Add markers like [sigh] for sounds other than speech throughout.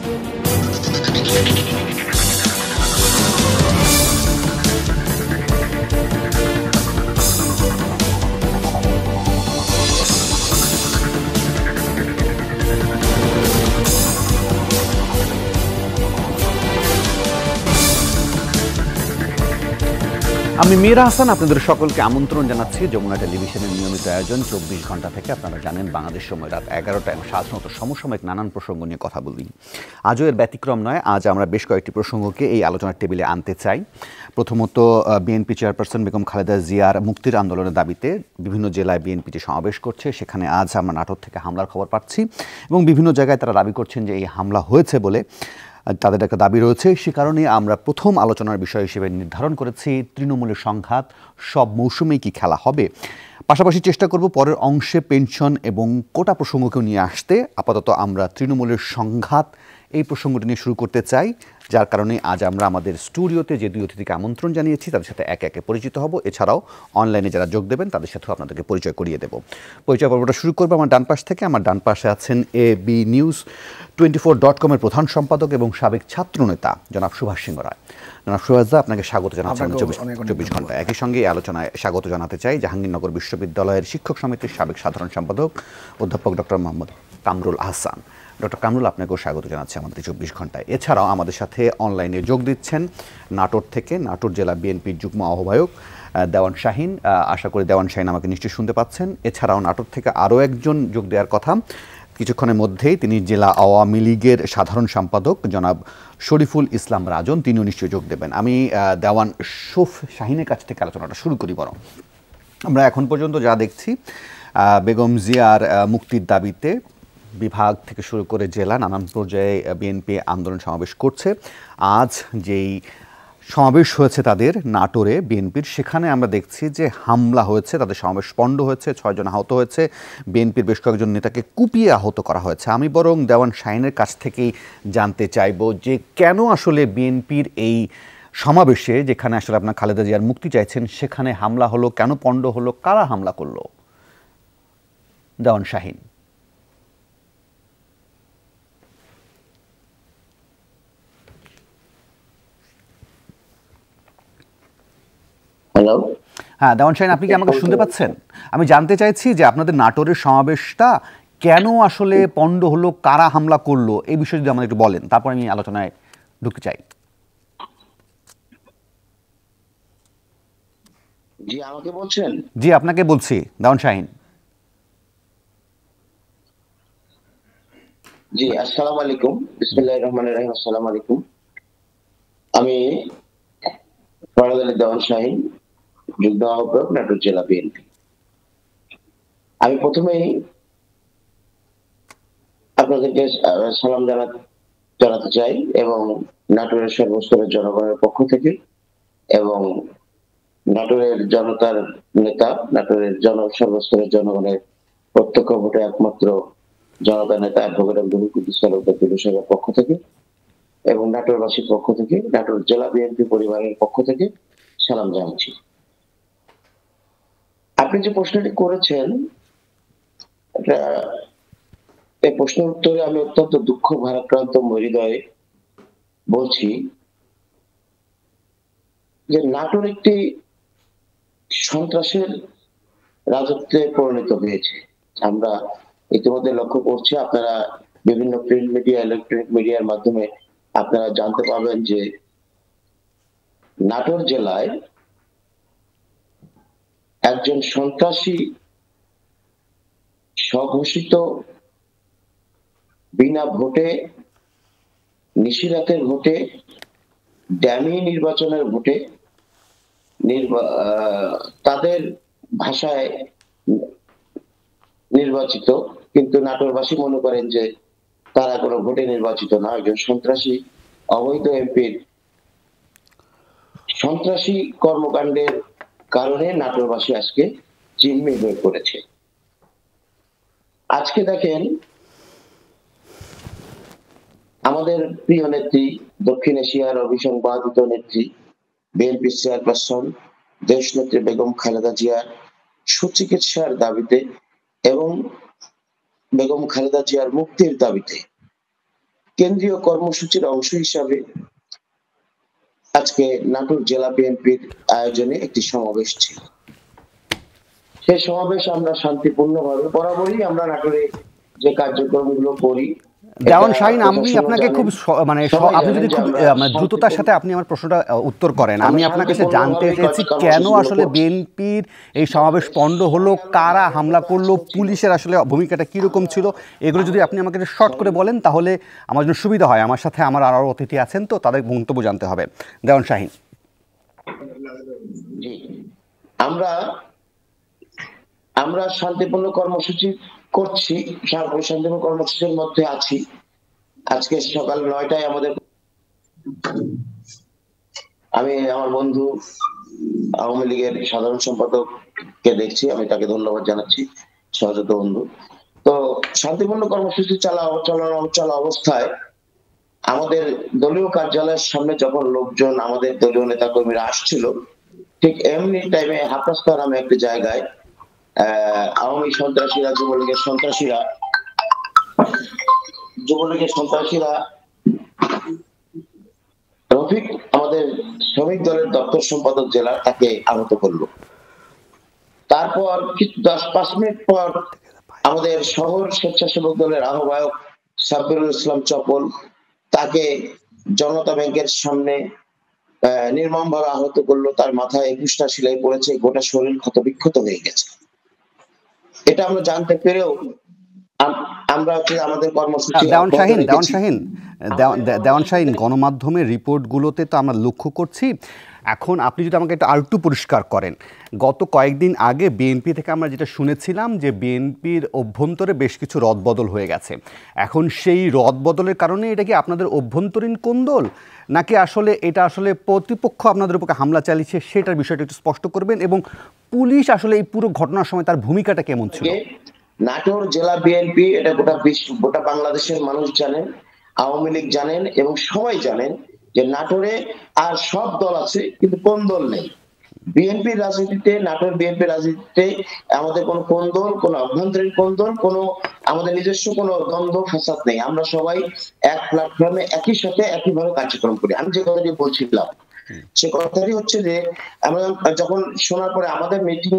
Thank you. আমি মীরা হাসান আপনাদের সকলকে আমন্ত্রণ জানাচ্ছি যমুনা টেলিভিশনের নিয়মিত আয়োজন চব্বিশ ঘন্টা থেকে আপনারা জানেন বাংলাদেশ সময় রাত এগারোটায় এবং সাধারণত সমসাময়িক নানান প্রসঙ্গ নিয়ে কথা বলি আজও এর ব্যতিক্রম নয় আজ আমরা বেশ কয়েকটি প্রসঙ্গকে এই আলোচনার টেবিলে আনতে চাই প্রথমত বিএনপি চেয়ারপারসন বেগম খালেদা জিয়ার মুক্তির আন্দোলনের দাবিতে বিভিন্ন জেলায় বিএনপিতে সমাবেশ করছে সেখানে আজ আমরা নাটক থেকে হামলার খবর পাচ্ছি এবং বিভিন্ন জায়গায় তারা দাবি করছেন যে এই হামলা হয়েছে বলে তাদের একটা দাবি রয়েছে সে কারণে আমরা প্রথম আলোচনার বিষয় হিসেবে নির্ধারণ করেছি তৃণমূলের সংঘাত সব মৌসুমেই কি খেলা হবে পাশাপাশি চেষ্টা করব পরের অংশে পেনশন এবং কোটা প্রসঙ্গকেও নিয়ে আসতে আপাতত আমরা তৃণমূলের সংঘাত এই প্রসঙ্গটি নিয়ে শুরু করতে চাই যার কারণে আজ আমরা আমাদের স্টুডিওতে যে দুই অতিথিকে আমন্ত্রণ জানিয়েছি তাদের সাথে একে একে পরিচিত হব এছাড়াও অনলাইনে যারা যোগ দেবেন তাদের সাথেও আপনাদেরকে পরিচয় করিয়ে দেব পরিচয় পর্বটা শুরু করবো আমার ডানপাশ থেকে আমার ডান পাশে আছেন A B News twenty four dot কমের প্রধান সম্পাদক এবং সাবেক ছাত্রনেতা জনাব সুভাষ সিংহ রায় জনাব সুভাষ দা আপনাকে স্বাগত জানাচ্ছি চব্বিশ ঘন্টা একই সঙ্গে আলোচনায় স্বাগত জানাতে চাই জাহাঙ্গীরনগর বিশ্ববিদ্যালয়ের শিক্ষক সমিতির সাবেক সাধারণ সম্পাদক অধ্যাপক ডক্টর মোহাম্মদ কামরুল আহসান ডক্টর কামরুল আপনাকেও স্বাগত জানাচ্ছি আমাদের চব্বিশ ঘন্টায় এছাড়াও আমাদের সাথে অনলাইনে যোগ দিচ্ছেন নাটোর থেকে নাটোর জেলা বিএনপির যুগ্ম আহ্বায়ক দেওয়ান শাহিন আশা করি দেওয়ান শাহিন আমাকে নিশ্চয়ই শুনতে পাচ্ছেন এছাড়াও নাটোর থেকে আরও একজন যোগ দেওয়ার কথা কিছুক্ষণের মধ্যেই তিনি জেলা আওয়ামী লীগের সাধারণ সম্পাদক জনাব শরীফুল ইসলাম রাজন তিনিও নিশ্চয়ই যোগ দেবেন আমি দেওয়ান শোফ শাহিনের কাছ থেকে আলোচনাটা শুরু করি বরং আমরা এখন পর্যন্ত যা দেখছি বেগম জিয়ার মুক্তির দাবিতে বিভাগ থেকে শুরু করে জেলা নানান পর্যায়ে বিএনপি আন্দোলন সমাবেশ করছে আজ যেই সমাবেশ হয়েছে তাদের নাটোরে বিএনপির সেখানে আমরা দেখছি যে হামলা হয়েছে তাদের সমাবেশ পণ্ড হয়েছে ছয়জন আহত হয়েছে বিএনপির বেশ কয়েকজন নেতাকে কুপিয়ে আহত করা হয়েছে আমি বরং দেওয়ান শাইনের কাছ থেকেই জানতে চাইব যে কেন আসলে বিএনপির এই সমাবেশে যেখানে আসলে আপনার খালেদা জিয়ার মুক্তি চাইছেন সেখানে হামলা হলো কেন পণ্ড হলো কারা হামলা করলো দেওয়ান শাহিন হ্যালো হ্যাঁ দেওয়ান আপনি কি আমাকে শুনতে পাচ্ছেন আমি জানতে চাইছি যে আপনাদের নাটোরের সমাবেশটা কেন আসলে পণ্ড হলো কারা হামলা করলো এই বিষয়ে যদি আমাদের একটু বলেন তারপর আমি আলোচনায় ঢুকতে চাই জি আমাকে বলছেন জি আপনাকে বলছি দাউন শাহিন জি আসসালাম আলাইকুম আলাইকুম আমি শাহিন নাটোর জেলা বিএনপি আমি প্রথমেই আপনাদেরকে সালাম জানাতে চাই এবং নাটোরের সর্বস্তরের জনগণের পক্ষ থেকে এবং নাটোরের জনতার নেতা নাটোরের জন সর্বস্তরের জনগণের প্রত্যক্ষ ভোটে একমাত্র জনতা নেতা অ্যাডভোকেট আব্দুল কুদ্দুসের পক্ষ থেকে এবং নাটোরবাসীর পক্ষ থেকে নাটোর জেলা বিএনপি পরিবারের পক্ষ থেকে সালাম জানাচ্ছি আপনি যে প্রশ্নটি করেছেন এই প্রশ্নের উত্তরে আমি অত্যন্ত দুঃখ ভারাক্রান্ত হৃদয়ে বলছি যে নাটোর একটি সন্ত্রাসের রাজত্বে পরিণত হয়েছে আমরা ইতিমধ্যে লক্ষ্য করছি আপনারা বিভিন্ন প্রিন্ট মিডিয়া ইলেকট্রনিক মিডিয়ার মাধ্যমে আপনারা জানতে পারবেন যে নাটোর জেলায় একজন সন্ত্রাসী স্বঘোষিত বিনা ভোটে নিশিরাতের ভোটে ড্যামি নির্বাচনের ভোটে তাদের ভাষায় নির্বাচিত কিন্তু নাটোরবাসী মনে করেন যে তারা কোনো ভোটে নির্বাচিত না একজন সন্ত্রাসী অবৈধ এমপির সন্ত্রাসী কর্মকাণ্ডের কারণে নাটোরবাসী আজকে জিম্মি হয়ে পড়েছে আজকে দেখেন আমাদের প্রিয় নেত্রী দক্ষিণ এশিয়ার অভিসংবাদিত নেত্রী বিএনপি চেয়ারপারসন দেশ নেত্রী বেগম খালেদা জিয়ার সুচিকিৎসার দাবিতে এবং বেগম খালেদা জিয়ার মুক্তির দাবিতে কেন্দ্রীয় কর্মসূচির অংশ হিসাবে আজকে নাটোর জেলা বিএনপির আয়োজনে একটি সমাবেশ ছিল সেই সমাবেশ আমরা শান্তিপূর্ণভাবে বরাবরই আমরা নাটোরে যে কার্যক্রমগুলো করি দেওয়ান শাহিন আমি আপনাকে খুব মানে আপনি যদি খুব মানে দ্রুততার সাথে আপনি আমার প্রশ্নটা উত্তর করেন আমি আপনার কাছে জানতে চেয়েছি কেন আসলে বিএনপির এই সমাবেশ পণ্ড হলো কারা হামলা করলো পুলিশের আসলে ভূমিকাটা কীরকম ছিল এগুলো যদি আপনি আমাকে শর্ট করে বলেন তাহলে আমার জন্য সুবিধা হয় আমার সাথে আমার আরও অতিথি আছেন তো তাদের মন্তব্য জানতে হবে দেওয়ান শাহিন আমরা আমরা শান্তিপূর্ণ কর্মসূচি করছি শান্তিপূর্ণ কর্মসূচির মধ্যে আছি আজকে সকাল নয়টায় আমাদের আমি আমার বন্ধু আওয়ামী লীগের সাধারণ কে দেখছি আমি তাকে ধন্যবাদ জানাচ্ছি সহযোগ বন্ধু তো শান্তিপূর্ণ কর্মসূচি চালা চালানো চলা অবস্থায় আমাদের দলীয় কার্যালয়ের সামনে যখন লোকজন আমাদের দলীয় নেতা কর্মীরা আসছিল ঠিক এমনি টাইমে হাফাজ নামে একটি জায়গায় আওয়ামী সন্ত্রাসীরা যুবলীগের সন্ত্রাসীরা যুবলীগের সন্ত্রাসীরা রফিক আমাদের শ্রমিক দলের দপ্তর সম্পাদক জেলা তাকে আহত করলো তারপর দশ পাঁচ মিনিট পর আমাদের শহর স্বেচ্ছাসেবক দলের আহ্বায়ক সাব্বিরুল ইসলাম চপল তাকে জনতা ব্যাংকের সামনে নির্মম ভাবে আহত করলো তার মাথায় একুশটা সেলাই পড়েছে গোটা শরীর ক্ষত বিক্ষত হয়ে গেছে এটা আমরা জানতে পেরেও আমরা আমাদের কর্মসূচি দেওয়ান শাহিন দেওয়ান দেওয়ান শাহিন গণমাধ্যমের রিপোর্টগুলোতে তো আমরা লক্ষ্য করছি এখন আপনি যদি আমাকে এটা আরেকটু পরিষ্কার করেন গত কয়েকদিন আগে বিএনপি থেকে আমরা যেটা শুনেছিলাম যে বিএনপির অভ্যন্তরে বেশ কিছু রদবদল হয়ে গেছে এখন সেই রদবদলের কারণে এটা কি আপনাদের অভ্যন্তরীণ কোন্দল নাকি আসলে এটা আসলে প্রতিপক্ষ আপনাদের উপরে হামলা চালিয়েছে সেটার বিষয়টা একটু স্পষ্ট করবেন এবং পুলিশ আসলে এই পুরো ঘটনার সময় তার ভূমিকাটা কেমন ছিল নাটোর জেলা বিএনপি এটা গোটা বিশ্ব গোটা বাংলাদেশের মানুষ জানেন আওয়ামী লীগ জানেন এবং সবাই জানেন যে নাটোরে আর সব দল আছে কিন্তু কোন দল নেই বিএনপি রাজনীতিতে নাটোর বিএনপি রাজনীতিতে আমাদের কোন কোন দল কোন অভ্যন্তরীণ কোন দল কোন আমাদের নিজস্ব কোন দ্বন্দ্ব ফাসাদ নেই আমরা সবাই এক প্ল্যাটফর্মে একই সাথে একইভাবে কার্যক্রম করি আমি যে কথাটি বলছিলাম সে কথাটি হচ্ছে যে আমরা যখন শোনার পরে আমাদের মিটিং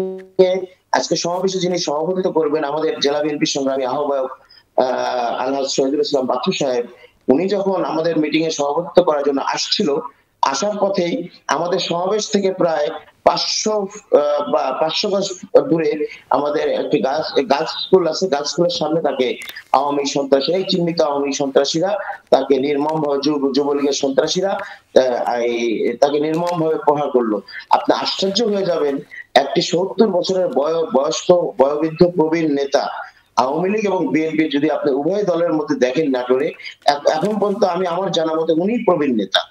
এ আজকে সমাবেশে যিনি সভাপতিত্ব করবেন আমাদের জেলা বিএনপি সংগ্রামী আহ্বায়ক আহ আল্লাহ শহীদুল ইসলাম বাথু সাহেব উনি যখন আমাদের মিটিং এ সভাপতিত্ব করার জন্য আসছিল আসার পথেই আমাদের সমাবেশ থেকে প্রায় পাঁচশো বা পাঁচশো গাছ দূরে আমাদের একটি গাছ গার্লস স্কুল আছে গার্লস স্কুলের সামনে তাকে আওয়ামী সন্ত্রাসী এই চিহ্নিত আওয়ামী সন্ত্রাসীরা তাকে নির্মম ভাবে যুবলীগের সন্ত্রাসীরা তাকে নির্মম ভাবে প্রহার করলো আপনি আশ্চর্য হয়ে যাবেন একটি সত্তর বছরের বয়স্ক বয়োবৃদ্ধ প্রবীণ নেতা আওয়ামী লীগ এবং বিএনপি যদি আপনি উভয় দলের মধ্যে দেখেন নাটোরে এখন পর্যন্ত আমি আমার জানা মতে উনি প্রবীণ নেতা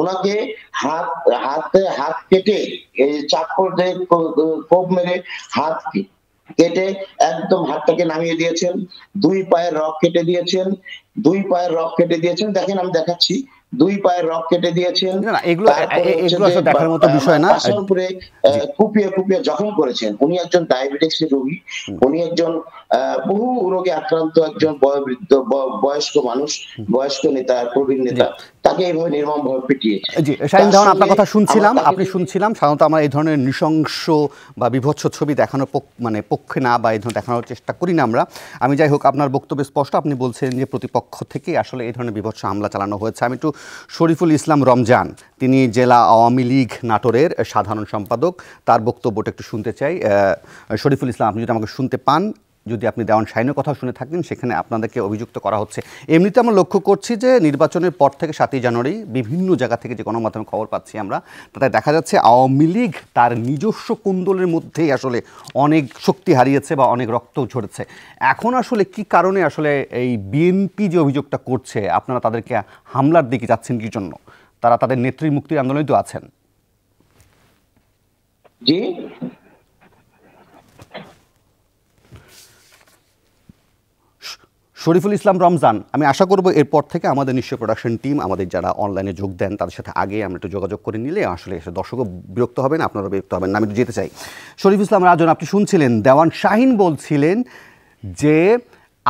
ওনাকে হাত হাতে হাত কেটে চাকর কোপ মেরে হাত কেটে একদম হাতটাকে নামিয়ে দিয়েছেন দুই পায়ের রক কেটে দিয়েছেন দুই পায়ের রক কেটে দিয়েছেন দেখেন আমি দেখাচ্ছি দুই পায়ের রক কেটে দিয়েছেন এগুলো এগুলো আসলে দেখার মতো বিষয় না উপরে কুপিয়ে কুপিয়ে জখম করেছেন উনি একজন ডায়াবেটিক্স রোগী উনি একজন বহু রোগে আক্রান্ত একজন বয়োবৃদ্ধ বয়স্ক মানুষ বয়স্ক নেতা প্রবীণ নেতা তাকে এইভাবে নির্মমভাবে পিটিয়েছে জি শাহিন ধাওয়ান আপনার কথা শুনছিলাম আপনি শুনছিলাম সাধারণত আমরা এই ধরনের নৃশংস বা বিভৎস ছবি দেখানোর মানে পক্ষে না বা এই ধরনের দেখানোর চেষ্টা করি না আমরা আমি যাই হোক আপনার বক্তব্য স্পষ্ট আপনি বলছিলেন যে প্রতিপক্ষ থেকে আসলে এই ধরনের বিভৎস হামলা চালানো হয়েছে আমি একটু শরীফুল ইসলাম রমজান তিনি জেলা আওয়ামী লীগ নাটোরের সাধারণ সম্পাদক তার বক্তব্যটা একটু শুনতে চাই শরীফুল ইসলাম আপনি যদি আমাকে শুনতে পান যদি আপনি দেওয়ান শাহিনের কথা শুনে থাকেন সেখানে আপনাদেরকে অভিযুক্ত করা হচ্ছে এমনিতে আমরা লক্ষ্য করছি যে নির্বাচনের পর থেকে সাতই জানুয়ারি বিভিন্ন জায়গা থেকে যে গণমাধ্যমে খবর পাচ্ছি আমরা তাতে দেখা যাচ্ছে আওয়ামী লীগ তার নিজস্ব কুন্দলের মধ্যেই আসলে অনেক শক্তি হারিয়েছে বা অনেক রক্ত ঝরেছে এখন আসলে কি কারণে আসলে এই বিএনপি যে অভিযোগটা করছে আপনারা তাদেরকে হামলার দিকে যাচ্ছেন কি জন্য তারা তাদের নেত্রী মুক্তির আন্দোলনে তো আছেন শরীফুল ইসলাম রমজান আমি আশা করব এরপর থেকে আমাদের নিশ্চয় প্রোডাকশন টিম আমাদের যারা অনলাইনে যোগ দেন তাদের সাথে আগে আমরা একটু যোগাযোগ করে নিলে আসলে এসে দর্শকও বিরক্ত হবেন আপনারা বিরক্ত হবেন না আমি যেতে চাই শরীফ ইসলাম রাজন আপনি শুনছিলেন দেওয়ান শাহিন বলছিলেন যে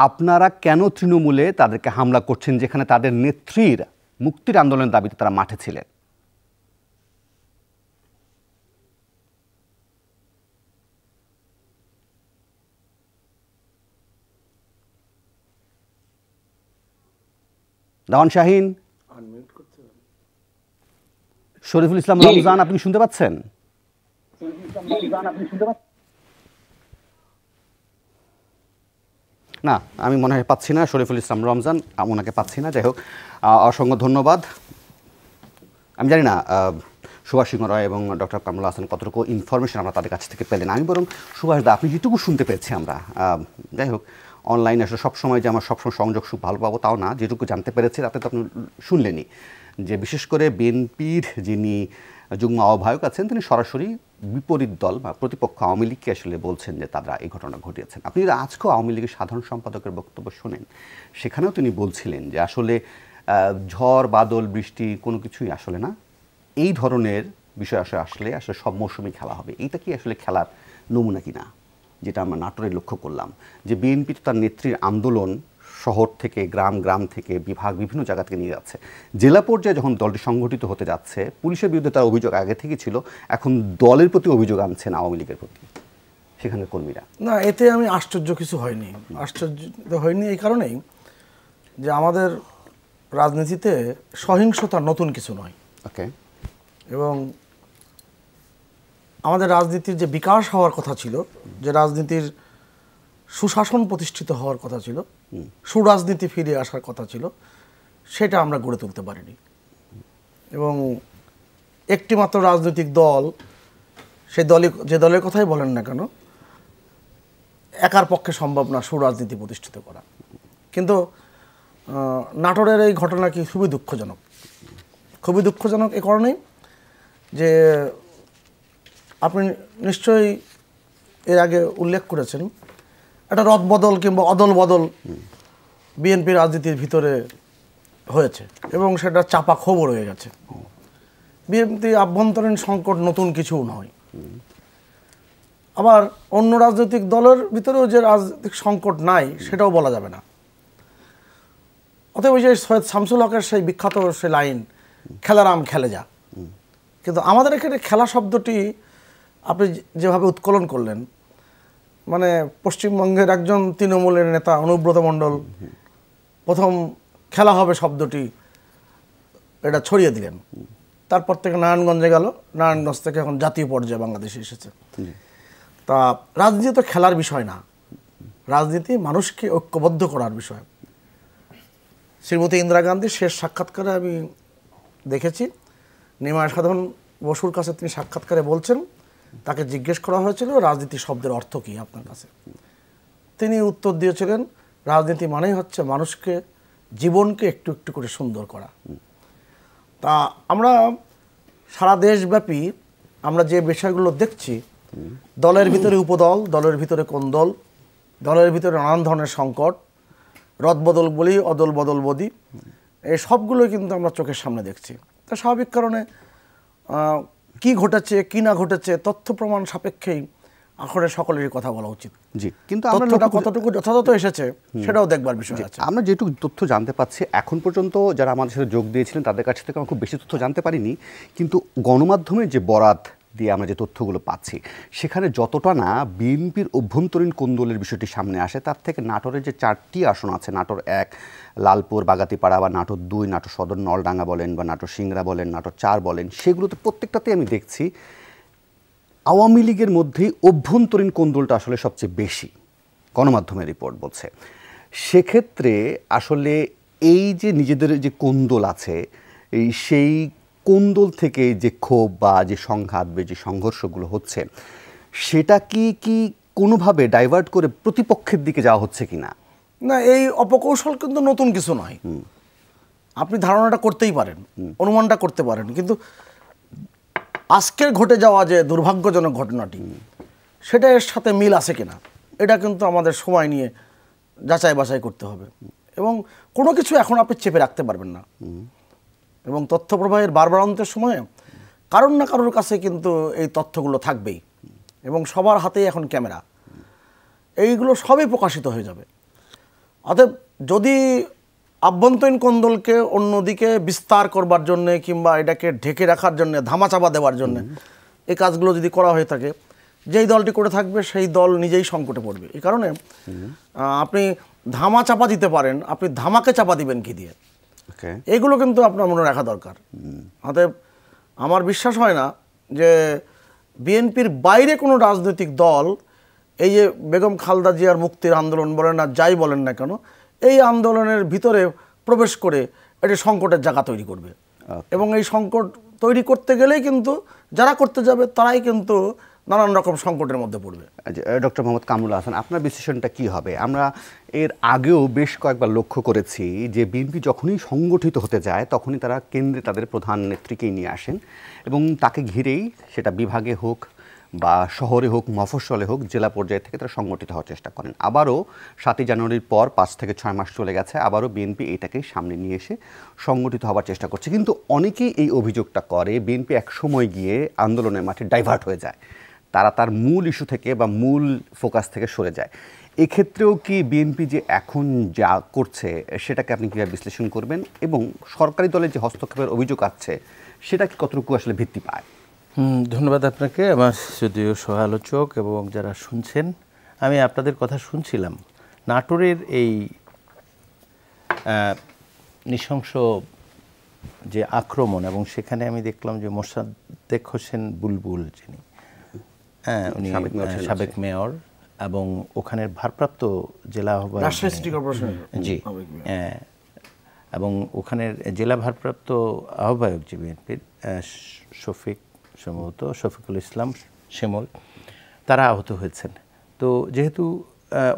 আপনারা কেন তৃণমূলে তাদেরকে হামলা করছেন যেখানে তাদের নেত্রীর মুক্তির আন্দোলনের দাবিতে তারা মাঠে ছিলেন দাওয়ান শাহিন শরীফুল ইসলাম রমজান আপনি শুনতে পাচ্ছেন না আমি মনে হয় পাচ্ছি না শরীফুল ইসলাম রমজান ওনাকে পাচ্ছি না যাই হোক অসংখ্য ধন্যবাদ আমি জানি না সুভাষ সিংহ রায় এবং ডক্টর কামরুল হাসান কতটুকু ইনফরমেশন আমরা তাদের কাছ থেকে পেলেন আমি বরং সুভাষ দা আপনি যেটুকু শুনতে পেরেছি আমরা যাই হোক অনলাইনে আসলে সবসময় যে আমার সবসময় সংযোগ খুব ভালো পাবো তাও না যেটুকু জানতে পেরেছি তাতে তো আপনি শুনলেনি যে বিশেষ করে বিএনপির যিনি যুগ্ম আহ্বায়ক আছেন তিনি সরাসরি বিপরীত দল বা প্রতিপক্ষ আওয়ামী লীগকে আসলে বলছেন যে তারা এই ঘটনা ঘটিয়েছেন আপনি যদি আজকেও আওয়ামী লীগের সাধারণ সম্পাদকের বক্তব্য শোনেন সেখানেও তিনি বলছিলেন যে আসলে ঝড় বাদল বৃষ্টি কোনো কিছুই আসলে না এই ধরনের বিষয় আসলে আসলে আসলে সব মৌসুমি খেলা হবে এইটা কি আসলে খেলার নমুনা কিনা যেটা আমরা নাটোরে লক্ষ্য করলাম যে বিএনপি তো তার নেত্রীর আন্দোলন শহর থেকে গ্রাম গ্রাম থেকে বিভাগ বিভিন্ন জায়গা থেকে নিয়ে যাচ্ছে জেলা পর্যায়ে যখন দলটি সংগঠিত হতে যাচ্ছে পুলিশের বিরুদ্ধে তার অভিযোগ আগে থেকে ছিল এখন দলের প্রতি অভিযোগ আনছেন আওয়ামী লীগের প্রতি সেখানে কর্মীরা না এতে আমি আশ্চর্য কিছু হয়নি আশ্চর্য হয়নি এই কারণেই যে আমাদের রাজনীতিতে সহিংসতা নতুন কিছু নয় ওকে এবং আমাদের রাজনীতির যে বিকাশ হওয়ার কথা ছিল যে রাজনীতির সুশাসন প্রতিষ্ঠিত হওয়ার কথা ছিল সুরাজনীতি ফিরে আসার কথা ছিল সেটা আমরা গড়ে তুলতে পারিনি এবং একটিমাত্র রাজনৈতিক দল সেই দলে যে দলের কথাই বলেন না কেন একার পক্ষে সম্ভব না সুরাজনীতি প্রতিষ্ঠিত করা কিন্তু নাটোরের এই ঘটনা কি খুবই দুঃখজনক খুবই দুঃখজনক এ কারণেই যে আপনি নিশ্চয়ই এর আগে উল্লেখ করেছেন একটা রদবদল কিংবা অদল বদল বিএনপি রাজনীতির ভিতরে হয়েছে এবং সেটা চাপা খবর রয়ে গেছে বিএনপি আভ্যন্তরীণ সংকট নতুন কিছু নয় আবার অন্য রাজনৈতিক দলের ভিতরেও যে রাজনৈতিক সংকট নাই সেটাও বলা যাবে না অতএব ওই যে সৈয়দ শামসুল হকের সেই বিখ্যাত সেই লাইন খেলারাম খেলে যা কিন্তু আমাদের এখানে খেলা শব্দটি আপনি যেভাবে উৎকলন করলেন মানে পশ্চিমবঙ্গের একজন তৃণমূলের নেতা অনুব্রত মণ্ডল প্রথম খেলা হবে শব্দটি এটা ছড়িয়ে দিলেন তারপর থেকে নারায়ণগঞ্জে গেল নারায়ণগঞ্জ থেকে এখন জাতীয় পর্যায়ে বাংলাদেশে এসেছে তা রাজনীতি তো খেলার বিষয় না রাজনীতি মানুষকে ঐক্যবদ্ধ করার বিষয় শ্রীমতী ইন্দিরা গান্ধীর শেষ সাক্ষাৎকারে আমি দেখেছি নিমায় সাধন বসুর কাছে তিনি সাক্ষাৎকারে বলছেন তাকে জিজ্ঞেস করা হয়েছিল রাজনীতি শব্দের অর্থ কী আপনার কাছে তিনি উত্তর দিয়েছিলেন রাজনীতি মানেই হচ্ছে মানুষকে জীবনকে একটু একটু করে সুন্দর করা তা আমরা সারা দেশব্যাপী আমরা যে বিষয়গুলো দেখছি দলের ভিতরে উপদল দলের ভিতরে কোন দল দলের ভিতরে নানান ধরনের সংকট রদবদল বলি অদল বদল বদি এই সবগুলো কিন্তু আমরা চোখের সামনে দেখছি তা স্বাভাবিক কারণে কি ঘটেছে কি না ঘটেছে তথ্য প্রমাণ সাপেক্ষেই আসলে সকলেরই কথা বলা উচিত জি কিন্তু আমরা কতটুকু যথাযথ এসেছে সেটাও দেখবার বিষয় আছে আমরা যেটুকু তথ্য জানতে পারছি এখন পর্যন্ত যারা আমাদের সাথে যোগ দিয়েছিলেন তাদের কাছ থেকে আমরা খুব বেশি তথ্য জানতে পারিনি কিন্তু গণমাধ্যমে যে বরাত দিয়ে আমরা যে তথ্যগুলো পাচ্ছি সেখানে যতটা না বিএনপির অভ্যন্তরীণ কোন্দলের বিষয়টি সামনে আসে তার থেকে নাটোরের যে চারটি আসন আছে নাটোর এক লালপুর বাগাতিপাড়া বা নাটোর দুই নাটক সদর নলডাঙ্গা বলেন বা নাটক সিংড়া বলেন নাটোর চার বলেন সেগুলোতে প্রত্যেকটাতে আমি দেখছি আওয়ামী লীগের মধ্যেই অভ্যন্তরীণ কোন্দলটা আসলে সবচেয়ে বেশি গণমাধ্যমের রিপোর্ট বলছে সেক্ষেত্রে আসলে এই যে নিজেদের যে কোন্দল আছে এই সেই কোন্দল থেকে যে ক্ষোভ বা যে সংঘাত বা যে সংঘর্ষগুলো হচ্ছে সেটা কি কি কোনোভাবে ডাইভার্ট করে প্রতিপক্ষের দিকে যাওয়া হচ্ছে কি না না এই অপকৌশল কিন্তু নতুন কিছু নয় আপনি ধারণাটা করতেই পারেন অনুমানটা করতে পারেন কিন্তু আজকের ঘটে যাওয়া যে দুর্ভাগ্যজনক ঘটনাটি সেটা এর সাথে মিল আছে কিনা এটা কিন্তু আমাদের সময় নিয়ে যাচাই বাছাই করতে হবে এবং কোনো কিছু এখন আপনি চেপে রাখতে পারবেন না এবং তথ্য প্রবাহের বারবারান্তের সময়ে কারণ না কারোর কাছে কিন্তু এই তথ্যগুলো থাকবেই এবং সবার হাতেই এখন ক্যামেরা এইগুলো সবই প্রকাশিত হয়ে যাবে অতএব যদি আভ্যন্তরীণ কোন্দলকে অন্যদিকে বিস্তার করবার জন্যে কিংবা এটাকে ঢেকে রাখার জন্যে ধামাচাপা দেওয়ার জন্যে এই কাজগুলো যদি করা হয়ে থাকে যেই দলটি করে থাকবে সেই দল নিজেই সংকটে পড়বে এই কারণে আপনি ধামা চাপা দিতে পারেন আপনি ধামাকে চাপা দিবেন কি দিয়ে এগুলো কিন্তু আপনার মনে রাখা দরকার অতএব আমার বিশ্বাস হয় না যে বিএনপির বাইরে কোনো রাজনৈতিক দল এই যে বেগম খালদা জিয়ার মুক্তির আন্দোলন বলেন না যাই বলেন না কেন এই আন্দোলনের ভিতরে প্রবেশ করে এটি সংকটের জায়গা তৈরি করবে আচ্ছা। এবং এই সংকট তৈরি করতে গেলেই কিন্তু যারা করতে যাবে তারাই কিন্তু নানান রকম সংকটের মধ্যে পড়বে আচ্ছা, ডক্টর মোহাম্মদ কামরুল হাসান আপনার বিশ্লেষণটা কি হবে আমরা এর আগেও বেশ কয়েকবার লক্ষ্য করেছি যে বিএনপি যখনই সংগঠিত হতে যায় তখনই তারা কেন্দ্রে তাদের প্রধান নেত্রীকেই নিয়ে আসেন এবং তাকে ঘিরেই সেটা বিভাগে হোক বা শহরে হোক মফস্বলে হোক জেলা পর্যায়ে থেকে তারা সংগঠিত হওয়ার চেষ্টা করেন আবারও সাতই জানুয়ারির পর পাঁচ থেকে ছয় মাস চলে গেছে আবারও বিএনপি এটাকে সামনে নিয়ে এসে সংগঠিত হওয়ার চেষ্টা করছে কিন্তু অনেকেই এই অভিযোগটা করে বিএনপি এক সময় গিয়ে আন্দোলনের মাঠে ডাইভার্ট হয়ে যায় তারা তার মূল ইস্যু থেকে বা মূল ফোকাস থেকে সরে যায় এক্ষেত্রেও কি বিএনপি যে এখন যা করছে সেটাকে আপনি কীভাবে বিশ্লেষণ করবেন এবং সরকারি দলের যে হস্তক্ষেপের অভিযোগ আছে সেটা কি কতটুকু আসলে ভিত্তি পায় ধন্যবাদ আপনাকে আমার যদিও সহ আলোচক এবং যারা শুনছেন আমি আপনাদের কথা শুনছিলাম নাটোরের এই নৃশংস যে আক্রমণ এবং সেখানে আমি দেখলাম যে মোসাদ্দেক হোসেন বুলবুল যিনি হ্যাঁ উনি সাবেক মেয়র এবং ওখানের ভারপ্রাপ্ত জেলা আহ্বায়ক জি হ্যাঁ, এবং ওখানের জেলা ভারপ্রাপ্ত আহ্বায়ক যে বিএনপির শফিক সম্ভবত শফিকুল ইসলাম শ্যামল তারা আহত হয়েছেন তো যেহেতু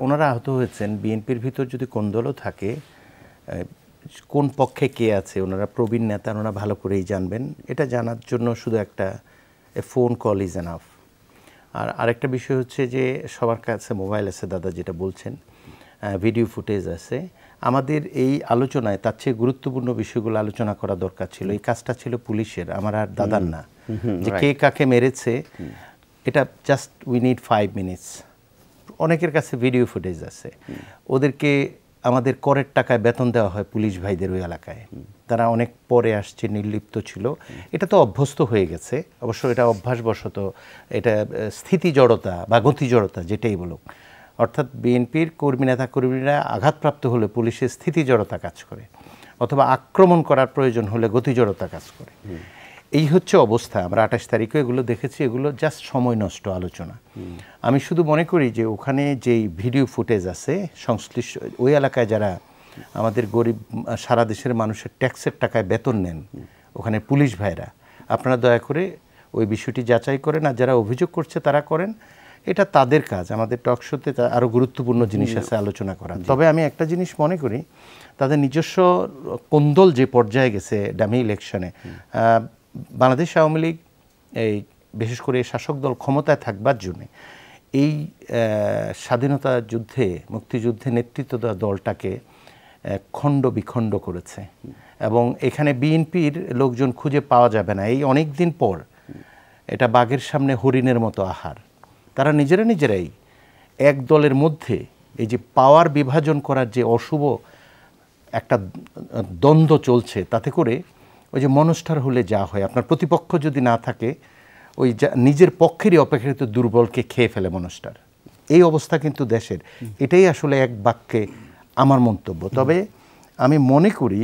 ওনারা আহত হয়েছেন বিএনপির ভিতর যদি কোন দলও থাকে কোন পক্ষে কে আছে ওনারা প্রবীণ নেতা ওনারা ভালো করেই জানবেন এটা জানার জন্য শুধু একটা ফোন কল ইজ এনাফ আর আরেকটা বিষয় হচ্ছে যে সবার কাছে মোবাইল আছে দাদা যেটা বলছেন ভিডিও ফুটেজ আছে আমাদের এই আলোচনায় তার চেয়ে গুরুত্বপূর্ণ বিষয়গুলো আলোচনা করা দরকার ছিল এই কাজটা ছিল পুলিশের আমার আর দাদার না Mm-hmm. যে কে কাকে মেরেছে mm. এটা just we need five minutes অনেকের কাছে ভিডিও ফুটেজ আছে mm. ওদেরকে আমাদের করের টাকায় বেতন দেওয়া হয় পুলিশ ভাইদের ওই এলাকায় mm. তারা অনেক পরে আসছে নির্লিপ্ত ছিল এটা তো অভ্যস্ত হয়ে গেছে অবশ্য এটা অভ্যাসবশত এটা স্থিতি জড়তা বা গতি জড়তা যেটাই বলুক অর্থাৎ বিএনপির কর্মী নেতা কর্মীরা আঘাতপ্রাপ্ত হলে পুলিশের স্থিতি জড়তা কাজ করে অথবা আক্রমণ করার প্রয়োজন হলে গতি জড়তা কাজ করে এই হচ্ছে অবস্থা আমরা আঠাশ তারিখে এগুলো দেখেছি এগুলো জাস্ট সময় নষ্ট আলোচনা আমি শুধু মনে করি যে ওখানে যেই ভিডিও ফুটেজ আছে সংশ্লিষ্ট ওই এলাকায় যারা আমাদের গরিব সারা দেশের মানুষের ট্যাক্সের টাকায় বেতন নেন ওখানে পুলিশ ভাইরা আপনারা দয়া করে ওই বিষয়টি যাচাই করেন আর যারা অভিযোগ করছে তারা করেন এটা তাদের কাজ আমাদের টক শোতে আরও গুরুত্বপূর্ণ জিনিস আছে আলোচনা করা তবে আমি একটা জিনিস মনে করি তাদের নিজস্ব কোন্দল যে পর্যায়ে গেছে ডামি ইলেকশনে বাংলাদেশ আওয়ামী লীগ এই বিশেষ করে শাসক দল ক্ষমতায় থাকবার জন্যে এই স্বাধীনতা যুদ্ধে মুক্তিযুদ্ধে নেতৃত্ব দেওয়া দলটাকে খণ্ড বিখণ্ড করেছে এবং এখানে বিএনপির লোকজন খুঁজে পাওয়া যাবে না এই অনেক দিন পর এটা বাঘের সামনে হরিণের মতো আহার তারা নিজেরা নিজেরাই এক দলের মধ্যে এই যে পাওয়ার বিভাজন করার যে অশুভ একটা দ্বন্দ্ব চলছে তাতে করে ওই যে মনস্টার হলে যা হয় আপনার প্রতিপক্ষ যদি না থাকে ওই যা নিজের পক্ষেরই অপেক্ষাকৃত দুর্বলকে খেয়ে ফেলে মনস্টার এই অবস্থা কিন্তু দেশের এটাই আসলে এক বাক্যে আমার মন্তব্য তবে আমি মনে করি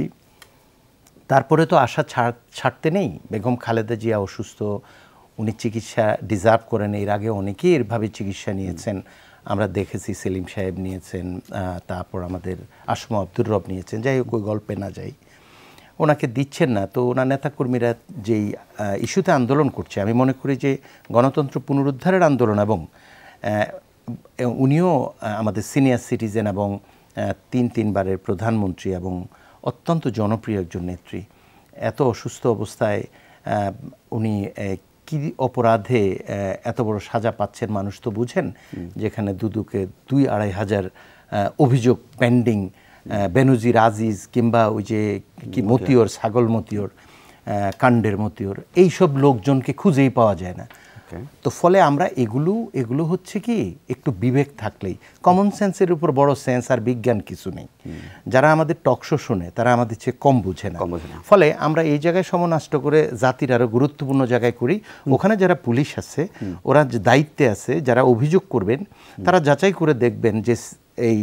তারপরে তো আশা ছাড় ছাড়তে নেই বেগম খালেদা জিয়া অসুস্থ উনি চিকিৎসা ডিজার্ভ করেন এর আগে অনেকেই এরভাবে চিকিৎসা নিয়েছেন আমরা দেখেছি সেলিম সাহেব নিয়েছেন তারপর আমাদের আসমা আব্দুর রব নিয়েছেন যাই হোক ওই গল্পে না যাই ওনাকে দিচ্ছেন না তো ওনার নেতাকর্মীরা যেই ইস্যুতে আন্দোলন করছে আমি মনে করি যে গণতন্ত্র পুনরুদ্ধারের আন্দোলন এবং উনিও আমাদের সিনিয়র সিটিজেন এবং তিন তিনবারের প্রধানমন্ত্রী এবং অত্যন্ত জনপ্রিয় একজন নেত্রী এত অসুস্থ অবস্থায় উনি কি অপরাধে এত বড় সাজা পাচ্ছেন মানুষ তো বুঝেন যেখানে দুদুকে দুই আড়াই হাজার অভিযোগ পেন্ডিং বেনুজির আজিজ কিংবা ওই যে কি মতিয়র ছাগল মতিয়র কাণ্ডের মতিয়র এইসব লোকজনকে খুঁজেই পাওয়া যায় না তো ফলে আমরা এগুলো এগুলো হচ্ছে কি একটু বিবেক থাকলেই কমন সেন্সের উপর বড় সেন্স আর বিজ্ঞান কিছু নেই যারা আমাদের টকশো শুনে তারা আমাদের চেয়ে কম বুঝে না ফলে আমরা এই জায়গায় সমনষ্ট করে জাতির আরও গুরুত্বপূর্ণ জায়গায় করি ওখানে যারা পুলিশ আছে ওরা যে দায়িত্বে আছে যারা অভিযোগ করবেন তারা যাচাই করে দেখবেন যে এই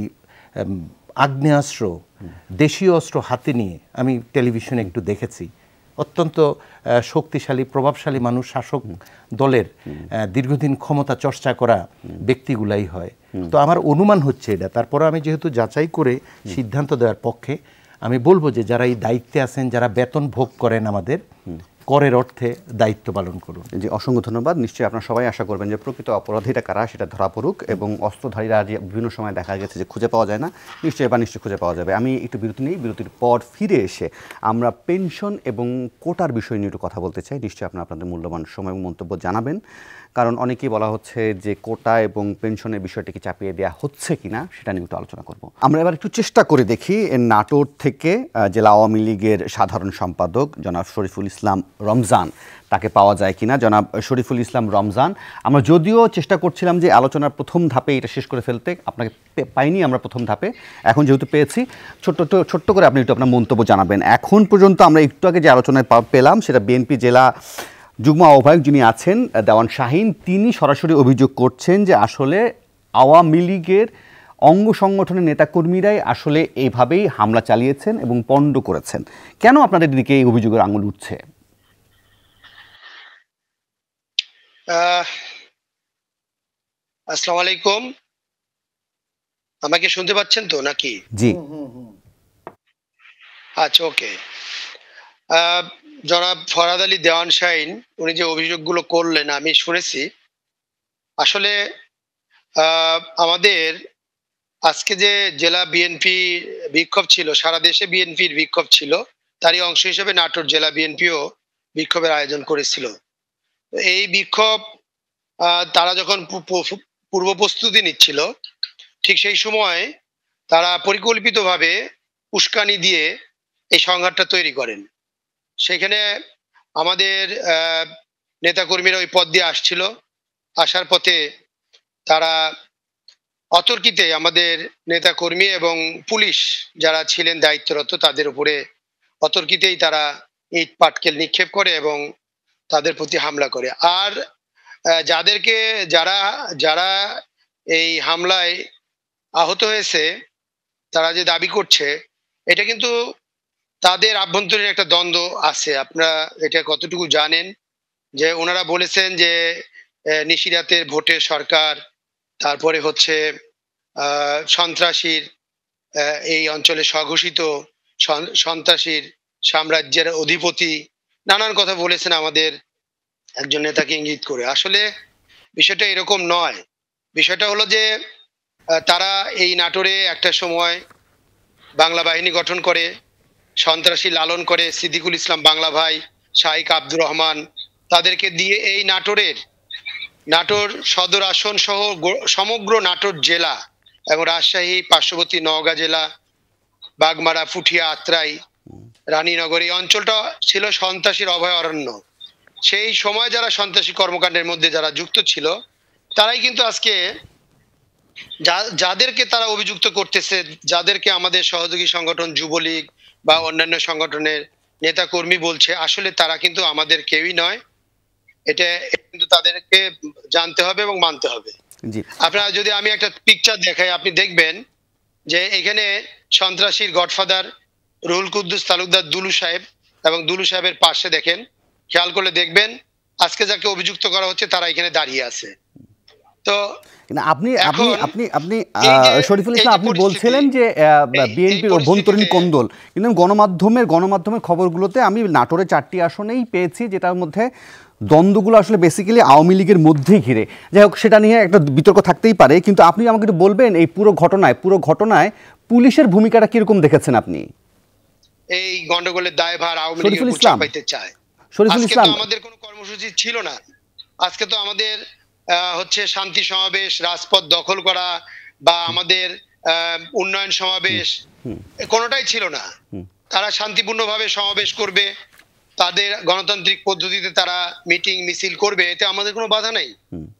আগ্নেয়াস্ত্র দেশীয় অস্ত্র হাতে নিয়ে আমি টেলিভিশনে একটু দেখেছি অত্যন্ত শক্তিশালী প্রভাবশালী মানুষ শাসক দলের দীর্ঘদিন ক্ষমতা চর্চা করা ব্যক্তিগুলাই হয় তো আমার অনুমান হচ্ছে এটা তারপরে আমি যেহেতু যাচাই করে সিদ্ধান্ত দেওয়ার পক্ষে আমি বলবো যে যারা এই দায়িত্বে আছেন যারা বেতন ভোগ করেন আমাদের করের অর্থে দায়িত্ব পালন করুন যে অসংখ্য ধন্যবাদ নিশ্চয়ই আপনারা সবাই আশা করবেন যে প্রকৃত অপরাধীরা কারা সেটা ধরা পড়ুক এবং অস্ত্রধারীরা বিভিন্ন সময় দেখা গেছে যে খুঁজে পাওয়া যায় না নিশ্চয়ই এবার নিশ্চয়ই খুঁজে পাওয়া যাবে আমি একটু বিরতি নিই বিরতির পর ফিরে এসে আমরা পেনশন এবং কোটার বিষয় নিয়ে একটু কথা বলতে চাই নিশ্চয়ই আপনারা আপনাদের মূল্যবান সময় এবং মন্তব্য জানাবেন কারণ অনেকেই বলা হচ্ছে যে কোটা এবং পেনশনের বিষয়টিকে চাপিয়ে দেওয়া হচ্ছে কিনা সেটা নিয়ে একটু আলোচনা করব আমরা এবার একটু চেষ্টা করে দেখি নাটোর থেকে জেলা আওয়ামী লীগের সাধারণ সম্পাদক জনাব শরীফুল ইসলাম রমজান তাকে পাওয়া যায় কিনা জনাব শরীফুল ইসলাম রমজান আমরা যদিও চেষ্টা করছিলাম যে আলোচনার প্রথম ধাপে এটা শেষ করে ফেলতে আপনাকে পাইনি আমরা প্রথম ধাপে এখন যেহেতু পেয়েছি ছোট্ট ছোট্ট করে আপনি একটু আপনার মন্তব্য জানাবেন এখন পর্যন্ত আমরা একটু আগে যে আলোচনায় পেলাম সেটা বিএনপি জেলা যুগ্ম আহ্বায়ক যিনি আছেন দেওয়ান শাহিন তিনি সরাসরি অভিযোগ করছেন যে আসলে আওয়ামী লীগের অঙ্গ সংগঠনের নেতাকর্মীরাই আসলে এইভাবেই হামলা চালিয়েছেন এবং পণ্ড করেছেন কেন আপনাদের দিকে এই অভিযোগের আঙুল উঠছে আসসালামু আলাইকুম আমাকে শুনতে পাচ্ছেন তো নাকি জি আচ্ছা ওকে জনাব ফরাদ আলী দেওয়ান শাহিন উনি যে অভিযোগগুলো করলেন আমি শুনেছি আসলে আমাদের আজকে যে জেলা বিএনপি বিক্ষোভ ছিল সারা দেশে বিএনপির বিক্ষোভ ছিল তারই অংশ হিসেবে নাটোর জেলা বিএনপিও বিক্ষোভের আয়োজন করেছিল এই বিক্ষোভ তারা যখন পূর্ব প্রস্তুতি নিচ্ছিল ঠিক সেই সময় তারা পরিকল্পিতভাবে উস্কানি দিয়ে এই সংঘাতটা তৈরি করেন সেখানে আমাদের নেতাকর্মীরা ওই পদ দিয়ে আসছিল আসার পথে তারা অতর্কিতে আমাদের নেতাকর্মী এবং পুলিশ যারা ছিলেন দায়িত্বরত তাদের উপরে অতর্কিতেই তারা ইট পাটকেল নিক্ষেপ করে এবং তাদের প্রতি হামলা করে আর যাদেরকে যারা যারা এই হামলায় আহত হয়েছে তারা যে দাবি করছে এটা কিন্তু তাদের আভ্যন্তরীণ একটা দ্বন্দ্ব আছে আপনারা এটা কতটুকু জানেন যে ওনারা বলেছেন যে নিশিরাতের ভোটের সরকার তারপরে হচ্ছে সন্ত্রাসীর এই অঞ্চলে স্বঘোষিত সন্ত্রাসীর সাম্রাজ্যের অধিপতি নানান কথা বলেছেন আমাদের একজন নেতাকে ইঙ্গিত করে আসলে বিষয়টা এরকম নয় বিষয়টা হলো যে তারা এই নাটোরে একটা সময় বাংলা বাহিনী গঠন করে সন্ত্রাসী লালন করে সিদ্দিকুল ইসলাম বাংলা ভাই শাহিক আব্দুর রহমান তাদেরকে দিয়ে এই নাটোরের নাটোর সদর আসন সহ সমগ্র নাটোর জেলা এবং রাজশাহী পার্শ্ববর্তী নওগাঁ জেলা বাগমারা ফুঠিয়া আত্রাই রানীনগর এই অঞ্চলটা ছিল সন্ত্রাসীর অভয় অরণ্য সেই সময় যারা সন্ত্রাসী কর্মকাণ্ডের মধ্যে যারা যুক্ত ছিল তারাই কিন্তু আজকে যাদেরকে তারা অভিযুক্ত করতেছে যাদেরকে আমাদের সহযোগী সংগঠন যুবলীগ বা অন্যান্য সংগঠনের নেতা কর্মী বলছে আসলে তারা কিন্তু আমাদের কেউই নয় এটা কিন্তু তাদেরকে জানতে হবে এবং মানতে হবে আপনারা যদি আমি একটা পিকচার দেখাই আপনি দেখবেন যে এখানে সন্ত্রাসীর গডফাদার রুহুল কুদ্দুস তালুকদার দুলু সাহেব এবং দুলু সাহেবের পাশে দেখেন খেয়াল করলে দেখবেন আজকে যাকে অভিযুক্ত করা হচ্ছে তারা এখানে দাঁড়িয়ে আছে তো আপনি আপনি আপনি আপনি শরীফুল ইসলাম আপনি বলছিলেন যে বিএনপির অভ্যন্তরীণ কোন্দল কিন্তু গণমাধ্যমের গণমাধ্যমের খবরগুলোতে আমি নাটোরে চারটি আসনেই পেয়েছি যেটার মধ্যে দ্বন্দ্বগুলো আসলে বেসিক্যালি আওয়ামী লীগের মধ্যেই ঘিরে যাই হোক সেটা নিয়ে একটা বিতর্ক থাকতেই পারে কিন্তু আপনি আমাকে একটু বলবেন এই পুরো ঘটনায় পুরো ঘটনায় পুলিশের ভূমিকাটা কিরকম দেখেছেন আপনি এই গন্ডগোলের দায়ভার আওয়ামী লীগের চায় শরীফুল ইসলাম আমাদের কোনো কর্মসূচি ছিল না আজকে তো আমাদের হচ্ছে শান্তি সমাবেশ রাজপথ দখল করা বা আমাদের উন্নয়ন সমাবেশ কোনোটাই ছিল না তারা শান্তিপূর্ণভাবে সমাবেশ করবে তাদের গণতান্ত্রিক পদ্ধতিতে তারা মিটিং মিছিল করবে এতে আমাদের কোনো বাধা নেই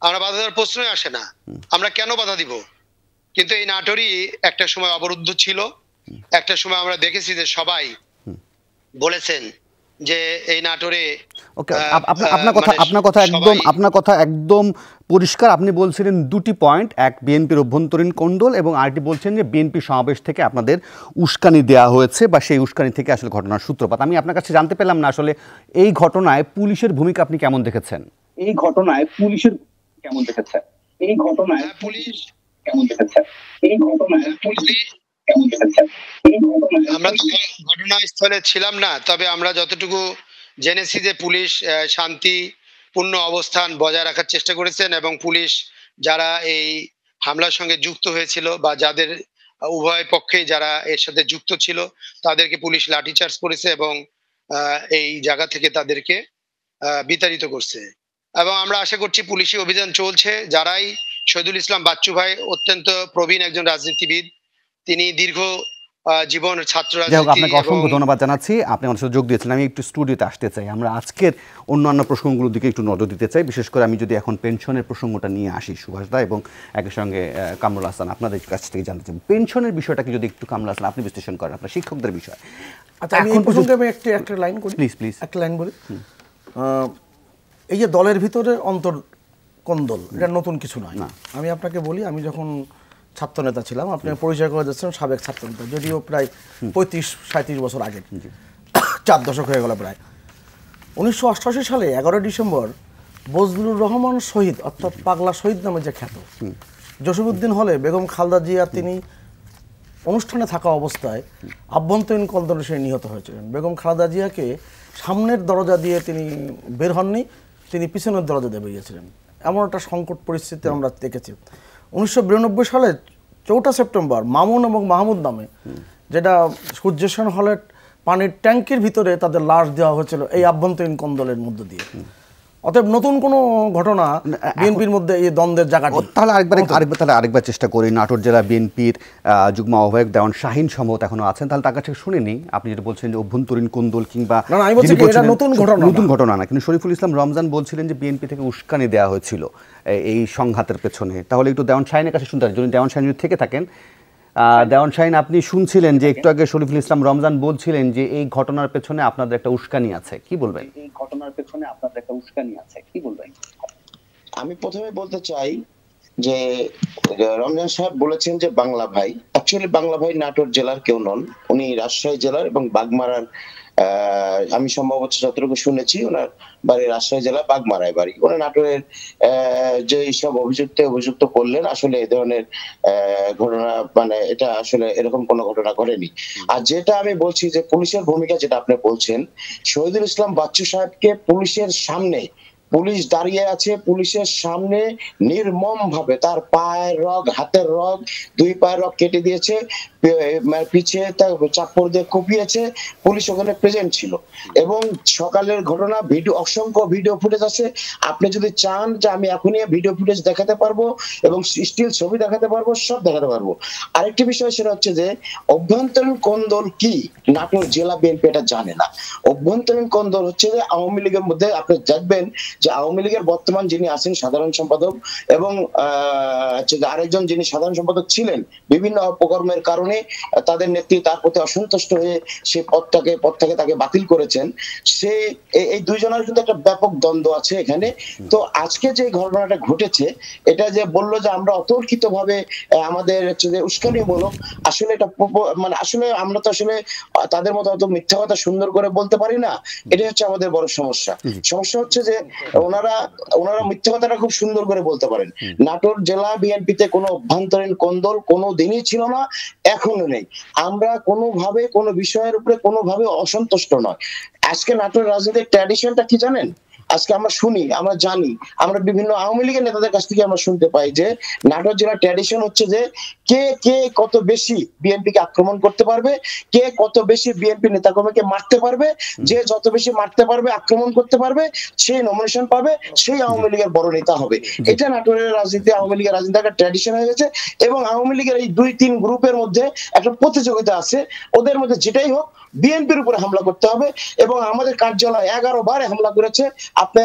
আমরা বাধা দেওয়ার প্রশ্নই আসে না আমরা কেন বাধা দিব কিন্তু এই নাটোরই একটা সময় অবরুদ্ধ ছিল একটা সময় আমরা দেখেছি যে সবাই বলেছেন যে এই নাটোরে ওকে আপনার কথা মানে আপনার কথা একদম আপনার কথা একদম পরিষ্কার আপনি বলছিলেন দুটি পয়েন্ট এক বিএনপির অভ্যন্তরীণ কন্ডল এবং আরটি বলছেন যে বিএনপি সমাবেশ থেকে আপনাদের উস্কানি দেয়া হয়েছে বা সেই উস্কানি থেকে আসলে ঘটনার সূত্রপাত আমি আপনার কাছে জানতে পেলাম না আসলে এই ঘটনায় পুলিশের ভূমিকা আপনি কেমন দেখেছেন এই ঘটনায় পুলিশের কেমন দেখেছেন এই ঘটনায় হ্যাঁ, পুলিশ কেমন দেখেছেন এই ঘটনায় হ্যাঁ, পুলিশ আমরা ঘটনাস্থলে ছিলাম না তবে আমরা যতটুকু জেনেছি যে পুলিশ শান্তিপূর্ণ অবস্থান বজায় রাখার চেষ্টা করেছেন এবং পুলিশ যারা এই হামলার সঙ্গে যুক্ত হয়েছিল বা যাদের উভয় পক্ষে যারা এর সাথে যুক্ত ছিল তাদেরকে পুলিশ লাঠিচার্জ করেছে এবং এই জায়গা থেকে তাদেরকে বিতাড়িত করছে এবং আমরা আশা করছি পুলিশি অভিযান চলছে যারাই শহীদুল ইসলাম বাচ্চু ভাই অত্যন্ত প্রবীণ একজন রাজনীতিবিদ তিনি দীর্ঘ জীবনের ছাত্র আপনাকে অসংখ্য ধন্যবাদ জানাচ্ছি আপনি আমার সাথে যোগ দিয়েছিলেন আমি একটু স্টুডিওতে আসতে চাই আমরা আজকের অন্যান্য প্রসঙ্গগুলোর দিকে একটু নজর দিতে চাই বিশেষ করে আমি যদি এখন পেনশনের প্রসঙ্গটা নিয়ে আসি সুভাষ দা এবং একই সঙ্গে কামরুল হাসান আপনাদের কাছ থেকে জানতে চাই পেনশনের বিষয়টাকে যদি একটু কামরুল হাসান আপনি বিশ্লেষণ করেন আপনার শিক্ষকদের বিষয় আচ্ছা এখন আমি একটি একটা লাইন করি প্লিজ প্লিজ একটা লাইন বলি এই যে দলের ভিতরে অন্তর কন্দল এটা নতুন কিছু নয় আমি আপনাকে বলি আমি যখন ছাত্রনেতা ছিলাম আপনি পরিচয় করে যাচ্ছেন সাবেক ছাত্র নেতা যদিও প্রায় পঁয়ত্রিশ সাঁত্রিশ বছর আগে চার দশক হয়ে গেল প্রায় উনিশশো অষ্টআশি সালে এগারোই ডিসেম্বর বজলুর রহমান শহীদ অর্থাৎ পাগলা শহীদ নামে যে খ্যাত জসিমুদ্দিন হলে বেগম খালদা জিয়া তিনি অনুষ্ঠানে থাকা অবস্থায় আভ্যন্তরীণ কন্দনে সে নিহত হয়েছিলেন বেগম খালদা জিয়াকে সামনের দরজা দিয়ে তিনি বের হননি তিনি পিছনের দরজা দিয়ে বেরিয়েছিলেন এমন একটা সংকট পরিস্থিতি আমরা দেখেছি উনিশশো সালে চৌঠা সেপ্টেম্বর মামুন এবং মাহমুদ নামে যেটা সূর্যেশন হলের পানির ট্যাঙ্কির ভিতরে তাদের লাশ দেওয়া হয়েছিল এই আভ্যন্তরীণ কন্দলের মধ্য দিয়ে অতএব নতুন কোন ঘটনা বিএনপির মধ্যে এই দ্বন্দ্বের জায়গা তাহলে আরেকবার আরেকবার তাহলে আরেকবার চেষ্টা করি নাটোর জেলা বিএনপির যুগ্ম আহ্বায়ক দেওয়ান শাহিন সম্ভবত এখনো আছেন তাহলে তার কাছে শুনে নিই আপনি যেটা বলছেন যে অভ্যন্তরীণ কুন্দল কিংবা নতুন ঘটনা নতুন ঘটনা না কিন্তু শরীফুল ইসলাম রমজান বলছিলেন যে বিএনপি থেকে উস্কানি দেওয়া হয়েছিল এই সংঘাতের পেছনে তাহলে একটু দেওয়ান শাহিনের কাছে শুনতে যদি দেওয়ান শাহিন যদি থেকে থাকেন দেওয়ান সাহিন আপনি শুনছিলেন যে একটু আগে শরীফুল ইসলাম রমজান বলছিলেন যে এই ঘটনার পেছনে আপনাদের একটা উস্কানি আছে কি বলবেন এই ঘটনার পেছনে আপনাদের একটা উস্কানি আছে কি বলবেন আমি প্রথমে বলতে চাই যে রমজান সাহেব বলেছেন যে বাংলা ভাই অ্যাকচুয়ালি বাংলা ভাই নাটোর জেলার কেউ নন উনি রাজশাহী জেলার এবং বাগমারার আমি সম্ভবত যতটুকু শুনেছি ওনার বাড়ি রাজশাহী জেলা বাগমারায় বাড়ি ওনার নাটোরের যে সব অভিযুক্ত অভিযুক্ত করলেন আসলে এ ধরনের ঘটনা মানে এটা আসলে এরকম কোনো ঘটনা ঘটেনি আর যেটা আমি বলছি যে পুলিশের ভূমিকা যেটা আপনি বলছেন শহীদুল ইসলাম বাচ্চু সাহেবকে পুলিশের সামনে পুলিশ দাঁড়িয়ে আছে পুলিশের সামনে নির্মম ভাবে তার পায়ের রগ হাতের রগ দুই পায়ের রগ কেটে দিয়েছে মানে পিছিয়ে তার চাপড় দিয়ে কুপিয়েছে পুলিশ ওখানে প্রেজেন্ট ছিল এবং সকালের ঘটনা ভিডিও অসংখ্য ভিডিও ফুটেজ আছে আপনি যদি চান যে আমি এখনই ভিডিও ফুটেজ দেখাতে পারবো এবং স্টিল ছবি দেখাতে পারবো সব দেখাতে পারবো আরেকটি বিষয় সেটা হচ্ছে যে অভ্যন্তরীণ কোন্দল কি নাটোর জেলা বিএনপি এটা জানে না অভ্যন্তরীণ কোন্দল হচ্ছে যে আওয়ামী লীগের মধ্যে আপনি দেখবেন যে আওয়ামী লীগের বর্তমান যিনি আছেন সাধারণ সম্পাদক এবং আরেকজন যিনি সাধারণ সম্পাদক ছিলেন বিভিন্ন অপকর্মের কারণে তাদের নেত্রী তার প্রতি অসন্তুষ্ট হয়ে সে পদটাকে পদটাকে তাকে বাতিল করেছেন সে এই দুইজনের কিন্তু একটা ব্যাপক দ্বন্দ্ব আছে এখানে তো আজকে যে ঘটনাটা ঘটেছে এটা যে বললো যে আমরা অতর্কিত ভাবে আমাদের হচ্ছে যে উস্কানি বলো আসলে এটা মানে আসলে আমরা তো আসলে তাদের মতো অত মিথ্যা কথা সুন্দর করে বলতে পারি না এটা হচ্ছে আমাদের বড় সমস্যা সমস্যা হচ্ছে যে ওনারা ওনারা মিথ্যে কথাটা খুব সুন্দর করে বলতে পারেন নাটোর জেলা বিএনপিতে কোনো অভ্যন্তরীণ কন্দল কোনো দিনই ছিল না এখনো নেই আমরা কোনোভাবে কোনো বিষয়ের উপরে কোনোভাবে অসন্তুষ্ট নয় আজকে নাটোর রাজনীতির ট্র্যাডিশনটা কি জানেন আজকে আমরা শুনি আমরা জানি আমরা বিভিন্ন আওয়ামী লীগের নেতাদের কাছ থেকে আমরা শুনতে পাই যে নাটোর জেলার ট্র্যাডিশন হচ্ছে যে কে কে কত বেশি বিএনপি কে আক্রমণ করতে পারবে কে কত বেশি বিএনপি নেতাকর্মীকে মারতে পারবে যে যত বেশি মারতে পারবে আক্রমণ করতে পারবে সেই নমিনেশন পাবে সেই আওয়ামী লীগের বড় নেতা হবে এটা নাটোরের রাজনীতি আওয়ামী লীগের রাজনীতি একটা ট্র্যাডিশন হয়ে গেছে এবং আওয়ামী লীগের এই দুই তিন গ্রুপের মধ্যে একটা প্রতিযোগিতা আছে ওদের মধ্যে যেটাই হোক বিএনপির উপরে হামলা করতে হবে এবং আমাদের কার্যালয় এগারো বারে হামলা করেছে আপনি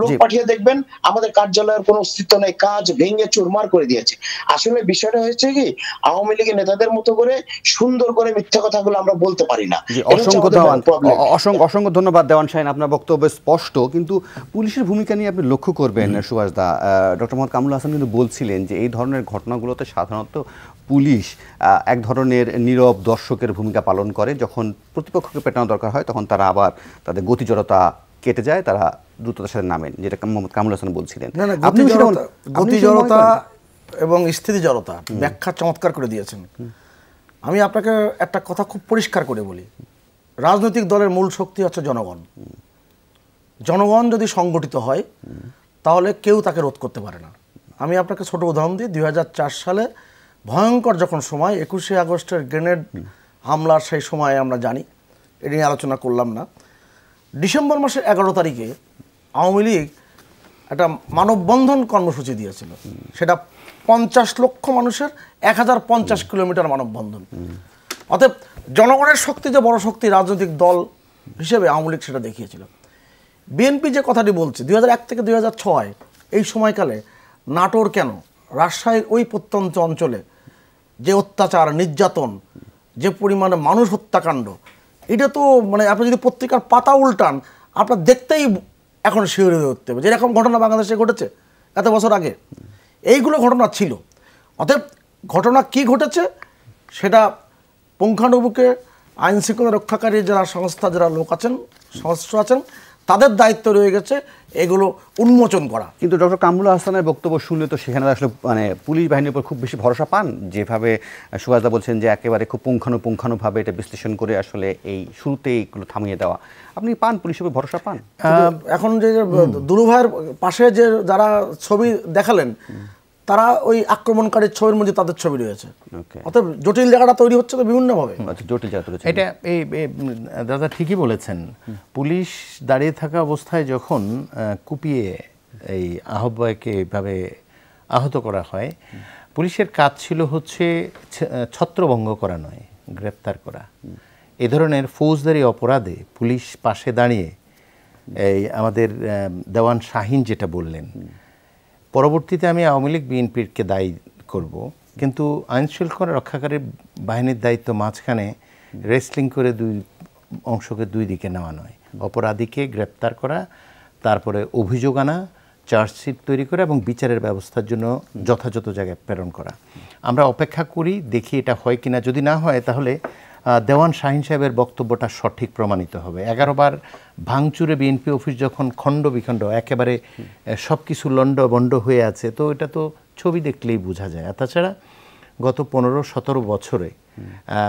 লোক পাঠিয়ে দেখবেন আমাদের কার্যালয়ের কোনো অস্তিত্ব নেই কাজ ভেঙে চুরমার করে দিয়েছে আসলে বিষয়টা হয়েছে কি আওয়ামী লীগের নেতাদের মতো করে সুন্দর করে মিথ্যা কথাগুলো আমরা বলতে পারি না অসংখ্য দেওয়ান অসংখ্য ধন্যবাদ দেওয়ান সাহেব আপনার বক্তব্য স্পষ্ট কিন্তু পুলিশের ভূমিকা নিয়ে আপনি লক্ষ্য করবেন সুভাষ দা ডক্টর মোহাম্মদ কামরুল হাসান কিন্তু বলছিলেন যে এই ধরনের ঘটনাগুলোতে সাধারণত পুলিশ এক ধরনের নীরব দর্শকের ভূমিকা পালন করে যখন প্রতিপক্ষকে পেটানো দরকার হয় তখন তারা আবার তাদের গতিজড়তা কেটে যায় তারা দ্রুততার সাথে নামেন যেটা মোহাম্মদ কামুল হাসান বলছিলেন গতিজড়তা এবং স্থিতি জড়তা ব্যাখ্যা চমৎকার করে দিয়েছেন আমি আপনাকে একটা কথা খুব পরিষ্কার করে বলি রাজনৈতিক দলের মূল শক্তি হচ্ছে জনগণ জনগণ যদি সংগঠিত হয় তাহলে কেউ তাকে রোধ করতে পারে না আমি আপনাকে ছোট উদাহরণ দিই দুই সালে ভয়ঙ্কর যখন সময় একুশে আগস্টের গ্রেনেড হামলার সেই সময়ে আমরা জানি এটা নিয়ে আলোচনা করলাম না ডিসেম্বর মাসের এগারো তারিখে আওয়ামী লীগ একটা মানববন্ধন কর্মসূচি দিয়েছিল সেটা পঞ্চাশ লক্ষ মানুষের এক হাজার পঞ্চাশ কিলোমিটার মানববন্ধন অতএব জনগণের শক্তি যে বড় শক্তি রাজনৈতিক দল হিসেবে আওয়ামী লীগ সেটা দেখিয়েছিল বিএনপি যে কথাটি বলছে দুই এক থেকে দুই এই সময়কালে নাটোর কেন রাজশাহীর ওই প্রত্যন্ত অঞ্চলে যে অত্যাচার নির্যাতন যে পরিমাণে মানুষ হত্যাকাণ্ড এটা তো মানে আপনি যদি পত্রিকার পাতা উল্টান আপনার দেখতেই এখন হয়ে উঠতে হবে যেরকম ঘটনা বাংলাদেশে ঘটেছে এত বছর আগে এইগুলো ঘটনা ছিল অতএব ঘটনা কি ঘটেছে সেটা আইন আইনশৃঙ্খলা রক্ষাকারী যারা সংস্থা যারা লোক আছেন সংস্থা আছেন তাদের দায়িত্ব রয়ে গেছে এগুলো উন্মোচন করা কিন্তু ডক্টর কামরুল হাসানের বক্তব্য শুনলে তো সেখানে আসলে মানে পুলিশ বাহিনীর উপর খুব বেশি ভরসা পান যেভাবে সুভাষদা বলছেন যে একেবারে খুব পুঙ্খানুপুঙ্খানুভাবে এটা বিশ্লেষণ করে আসলে এই শুরুতে এইগুলো থামিয়ে দেওয়া আপনি পান পুলিশের উপর ভরসা পান এখন যে দুরুভাইয়ের পাশে যে যারা ছবি দেখালেন তারা ওই আক্রমণকারীর ছবির মধ্যে তাদের ছবি রয়েছে অতএব জটিল জায়গাটা তৈরি হচ্ছে তো বিভিন্নভাবে আচ্ছা, জটিল জায়গা এটা এই দাদা ঠিকই বলেছেন পুলিশ দাঁড়িয়ে থাকা অবস্থায় যখন কুপিয়ে এই আহ্বায়কে এভাবে আহত করা হয় পুলিশের কাজ ছিল হচ্ছে ছত্রভঙ্গ করা নয় গ্রেপ্তার করা এ ধরনের ফৌজদারি অপরাধে পুলিশ পাশে দাঁড়িয়ে এই আমাদের দেওয়ান শাহিন যেটা বললেন পরবর্তীতে আমি আওয়ামী লীগ বিএনপিকে দায়ী করব কিন্তু আইন শৃঙ্খলা রক্ষাকারী বাহিনীর দায়িত্ব মাঝখানে রেসলিং করে দুই অংশকে দুই দিকে নেওয়া নয় অপরাধীকে গ্রেপ্তার করা তারপরে অভিযোগ আনা চার্জশিট তৈরি করা এবং বিচারের ব্যবস্থার জন্য যথাযথ জায়গায় প্রেরণ করা আমরা অপেক্ষা করি দেখি এটা হয় কিনা যদি না হয় তাহলে দেওয়ান শাহিন সাহেবের বক্তব্যটা সঠিক প্রমাণিত হবে এগারো বার ভাঙচুরে বিএনপি অফিস যখন খণ্ড বিখণ্ড একেবারে সব কিছু লণ্ড বণ্ড হয়ে আছে তো এটা তো ছবি দেখলেই বোঝা যায় আর তাছাড়া গত পনেরো সতেরো বছরে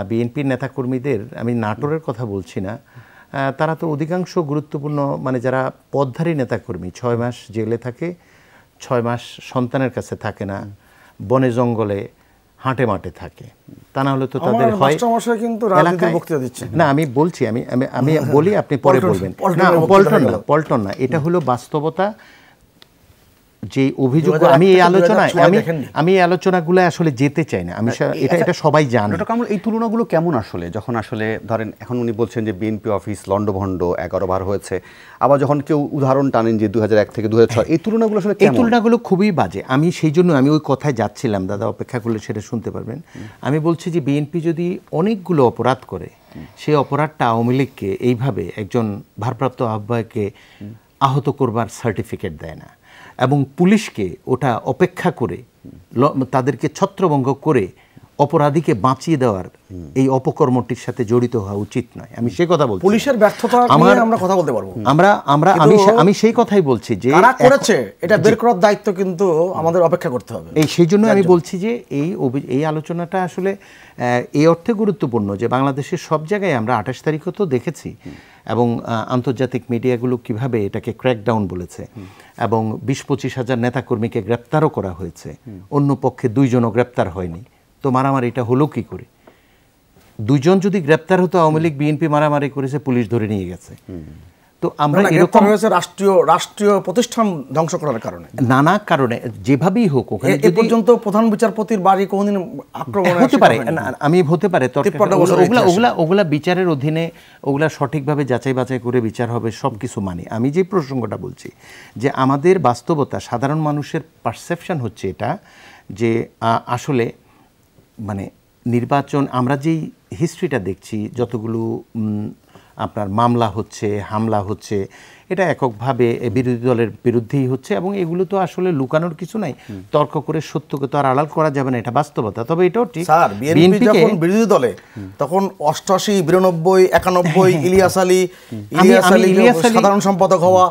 বিএনপির নেতাকর্মীদের আমি নাটোরের কথা বলছি না তারা তো অধিকাংশ গুরুত্বপূর্ণ মানে যারা পদ্ধারী নেতাকর্মী ছয় মাস জেলে থাকে ছয় মাস সন্তানের কাছে থাকে না বনে জঙ্গলে হাঁটে মাঠে থাকে তা না হলে তো তাদের না আমি বলছি আমি আমি বলি আপনি পরে বলবেন না পল্টন না পল্টন না এটা হলো বাস্তবতা যে অভিযোগ আমি এই আলোচনায় আমি আমি এই আলোচনাগুলো আসলে যেতে চাই না আমি এটা আচ্ছা, এটা সবাই জানে ডক্টর কামাল এই তুলনাগুলো কেমন আসলে যখন আসলে ধরেন এখন উনি বলছেন যে বিএনপি অফিস লন্ডভন্ড এগারো বার হয়েছে আবার যখন কেউ উদাহরণ টানেন যে দু থেকে দু এই তুলনাগুলো আসলে এই তুলনাগুলো খুবই বাজে আমি সেই জন্য আমি ওই কথায় যাচ্ছিলাম দাদা অপেক্ষা করলে সেটা শুনতে পারবেন আমি বলছি যে বিএনপি যদি অনেকগুলো অপরাধ করে সেই অপরাধটা আওয়ামী লীগকে এইভাবে একজন ভারপ্রাপ্ত আহ্বায়ককে আহত করবার সার্টিফিকেট দেয় না এবং পুলিশকে ওটা অপেক্ষা করে তাদেরকে ছত্রভঙ্গ করে অপরাধীকে বাঁচিয়ে দেওয়ার এই অপকর্মটির সাথে জড়িত হওয়া উচিত নয় আমি সেই কথা বলছি পুলিশের ব্যর্থতা আমার আমরা কথা বলতে পারবো আমরা আমরা আমি আমি সেই কথাই বলছি যে কারা করেছে এটা বের করার দায়িত্ব কিন্তু আমাদের অপেক্ষা করতে হবে এই সেই জন্য আমি বলছি যে এই এই আলোচনাটা আসলে এই অর্থে গুরুত্বপূর্ণ যে বাংলাদেশের সব জায়গায় আমরা আঠাশ তারিখও তো দেখেছি এবং আন্তর্জাতিক মিডিয়াগুলো কিভাবে এটাকে ক্র্যাকডাউন বলেছে এবং বিশ পঁচিশ হাজার নেতাকর্মীকে গ্রেপ্তারও করা হয়েছে অন্য পক্ষে দুইজনও গ্রেপ্তার হয়নি তো মারামারি এটা হলো কি করে দুজন যদি গ্রেপ্তার হতো আওয়ামী লীগ বিএনপি মারামারি করেছে পুলিশ ধরে নিয়ে গেছে তো আমরা এরকম হয়েছে রাষ্ট্রীয় রাষ্ট্রীয় প্রতিষ্ঠান ধ্বংস করার কারণে নানা কারণে যেভাবেই হোক ওখানে এ পর্যন্ত প্রধান বিচারপতির বাড়ি কোনদিন আক্রমণ হতে পারে আমি হতে পারে ওগুলা ওগুলা ওগুলা বিচারের অধীনে ওগুলা সঠিকভাবে যাচাই বাছাই করে বিচার হবে সব কিছু মানে আমি যে প্রসঙ্গটা বলছি যে আমাদের বাস্তবতা সাধারণ মানুষের পারসেপশন হচ্ছে এটা যে আসলে মানে নির্বাচন আমরা যেই হিস্ট্রিটা দেখছি যতগুলো আপনার মামলা হচ্ছে হামলা হচ্ছে এটা এককভাবে বিরোধী দলের বিরুদ্ধেই হচ্ছে এবং এগুলো তো আসলে লুকানোর কিছু নাই তর্ক করে সত্যকে তো আর আড়াল করা যাবে না এটা বাস্তবতা তবে এটাও ঠিক স্যার বিএনপি যখন বিরোধী দলে তখন অষ্টআশি বিরানব্বই একানব্বই [laughs] ইলিয়াস আলী ইলিয়াস আলী সাধারণ সম্পাদক হওয়া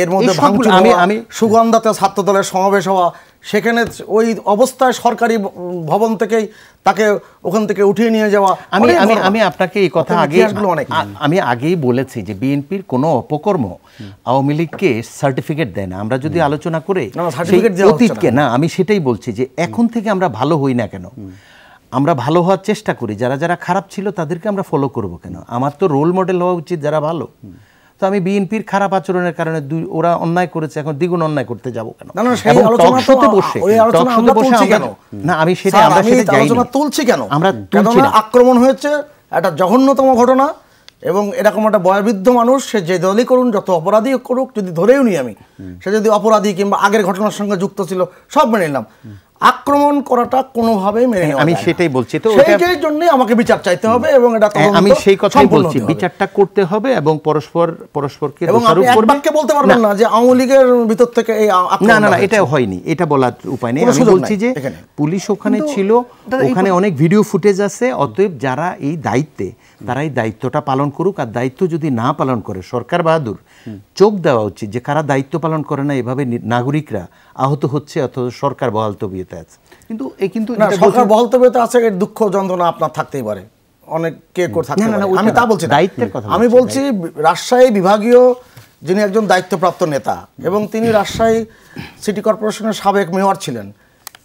এর মধ্যে আমি আমি সুগন্ধাতে ছাত্র দলের সমাবেশ হওয়া সেখানে ওই অবস্থায় সরকারি ভবন থেকেই তাকে ওখান থেকে উঠিয়ে নিয়ে যাওয়া আমি আমি আমি আপনাকে এই কথা আগে অনেক আমি আগেই বলেছি যে বিএনপির কোনো অপকর্ম আওয়ামী লীগকে সার্টিফিকেট দেয় না আমরা যদি আলোচনা করে অতীতকে না আমি সেটাই বলছি যে এখন থেকে আমরা ভালো হই না কেন আমরা ভালো হওয়ার চেষ্টা করি যারা যারা খারাপ ছিল তাদেরকে আমরা ফলো করব কেন আমার তো রোল মডেল হওয়া উচিত যারা ভালো আমি বিএনপির খারাপ আচরণের কারণে দুই ওরা অন্যায় করেছে এখন দ্বিগুণ অন্যায় করতে যাব কেন না আমি সেটা আমরা আলোচনা তুলছি কেন আমরা আক্রমণ হয়েছে একটা জঘন্যতম ঘটনা এবং এরকম একটা বয়বৃদ্ধ মানুষ সে যে দলই করুন যত অপরাধী করুক যদি ধরেও নিই আমি সে যদি অপরাধী কিংবা আগের ঘটনার সঙ্গে যুক্ত ছিল সব মেনে নিলাম আক্রমণ করাটা কোনোভাবেই মেনে আমি সেটাই বলছি তো সেই জন্য আমাকে বিচার চাইতে হবে এবং এটা আমি সেই কথাই বলছি বিচারটা করতে হবে এবং পরস্পর পরস্পরকে এবং আপনি বলতে পারবেন না যে আওয়ামী লীগের ভিতর থেকে এই না না না এটা হয়নি এটা বলার উপায় নেই আমি বলছি যে পুলিশ ওখানে ছিল ওখানে অনেক ভিডিও ফুটেজ আছে অতএব যারা এই দায়িত্বে তারাই দায়িত্বটা পালন করুক আর দায়িত্ব যদি না পালন করে সরকার বাহাদুর চোখ দেওয়া উচিত যে কারা দায়িত্ব পালন করে না এভাবে নাগরিকরা আহত হচ্ছে অথচ সরকার বহাল তবিয়তে আছে কিন্তু এই কিন্তু সরকার বহাল তবিয়তে আছে এর দুঃখ যন্ত্রণা আপনার থাকতেই পারে অনেক কে করে থাকতে পারে আমি তা বলছি দায়িত্বের কথা আমি বলছি রাজশাহী বিভাগীয় যিনি একজন দায়িত্বপ্রাপ্ত নেতা এবং তিনি রাজশাহী সিটি কর্পোরেশনের সাবেক মেয়র ছিলেন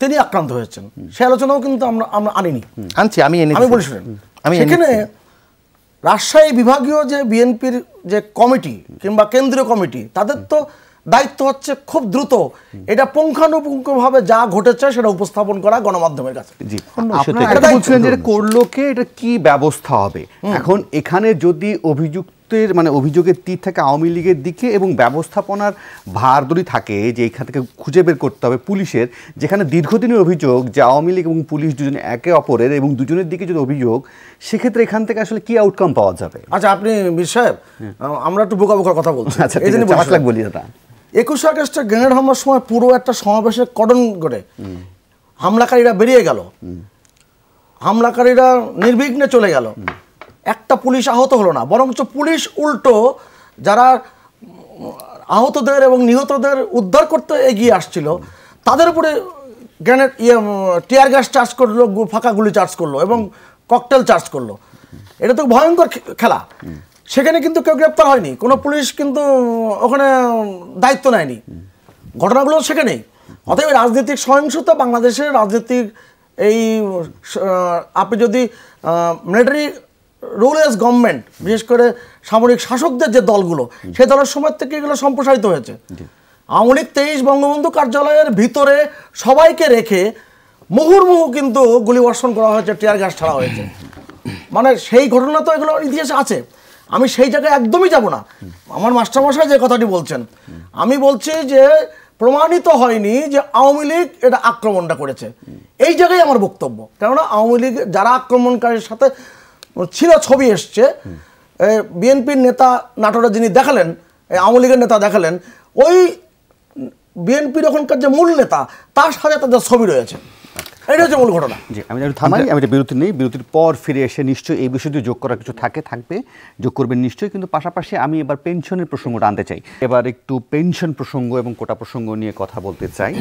তিনি আক্রান্ত হয়েছেন সে আলোচনাও কিন্তু আমরা আমরা আনিনি আনছি আমি আমি বলি শুনেন আমি এখানে রাজশাহী বিভাগীয় যে বিএনপির যে কমিটি কিংবা কেন্দ্রীয় কমিটি তাদের তো দায়িত্ব হচ্ছে খুব দ্রুত এটা পুঙ্খানুপুঙ্খভাবে যা ঘটেছে সেটা উপস্থাপন করা গণমাধ্যমের কাছে জি করলো কে এটা কি ব্যবস্থা হবে এখন এখানে যদি অভিযুক্ত গুরুত্বের মানে অভিযোগের তীর থাকে আওয়ামী লীগের দিকে এবং ব্যবস্থাপনার ভার থাকে যে এখান থেকে খুঁজে বের করতে হবে পুলিশের যেখানে দীর্ঘদিনের অভিযোগ যে আওয়ামী লীগ এবং পুলিশ দুজন একে অপরের এবং দুজনের দিকে যদি অভিযোগ সেক্ষেত্রে এখান থেকে আসলে কি আউটকাম পাওয়া যাবে আচ্ছা আপনি মির সাহেব আমরা একটু বোকা বোকার কথা বলছি আচ্ছা এই জন্য বলি দাদা একুশে আগস্টে গ্রেনেড হামলার সময় পুরো একটা সমাবেশের কডন করে হামলাকারীরা বেরিয়ে গেল হামলাকারীরা নির্বিঘ্নে চলে গেল একটা পুলিশ আহত হলো না বরঞ্চ পুলিশ উল্টো যারা আহতদের এবং নিহতদের উদ্ধার করতে এগিয়ে আসছিল তাদের উপরে গ্রেনেড ইয়ে টিয়ার গ্যাস চার্জ করলো ফাঁকা গুলি চার্জ করলো এবং ককটেল চার্জ করলো এটা তো ভয়ঙ্কর খেলা সেখানে কিন্তু কেউ গ্রেপ্তার হয়নি কোনো পুলিশ কিন্তু ওখানে দায়িত্ব নেয়নি ঘটনাগুলো সেখানেই অতএব রাজনৈতিক সহিংসতা বাংলাদেশের রাজনৈতিক এই আপনি যদি মিলিটারি রুলেস গভর্নমেন্ট বিশেষ করে সামরিক শাসকদের যে দলগুলো সে দলের সময় থেকে এগুলো সম্প্রসারিত হয়েছে আওয়ামী লীগ তেইশ বঙ্গবন্ধু কার্যালয়ের ভিতরে সবাইকে রেখে মুহুর্মুহু কিন্তু গুলিবর্ষণ করা হয়েছে টিয়ার গ্যাস ছাড়া হয়েছে মানে সেই ঘটনা তো এগুলো ইতিহাসে আছে আমি সেই জায়গায় একদমই যাব না আমার মাস্টারমশাই যে কথাটি বলছেন আমি বলছি যে প্রমাণিত হয়নি যে আওয়ামী লীগ এটা আক্রমণটা করেছে এই জায়গায় আমার বক্তব্য কেননা আওয়ামী লীগ যারা আক্রমণকারীর সাথে ছিল ছবি এসছে বিএনপির নেতা নাটোরা যিনি দেখালেন আওয়ামী লীগের নেতা দেখালেন ওই বিএনপির ওখানকার যে মূল নেতা তার সাথে তাদের ছবি রয়েছে এটা হচ্ছে মূল ঘটনা জি আমি থামাই আচ্ছা। আমি একটা বিরতি নেই বিরতির পর ফিরে এসে নিশ্চয়ই এই বিষয়টি যোগ করার কিছু থাকে থাকবে যোগ করবেন নিশ্চয়ই কিন্তু পাশাপাশি আমি এবার পেনশনের প্রসঙ্গটা আনতে চাই এবার একটু পেনশন প্রসঙ্গ এবং কোটা প্রসঙ্গ নিয়ে কথা বলতে চাই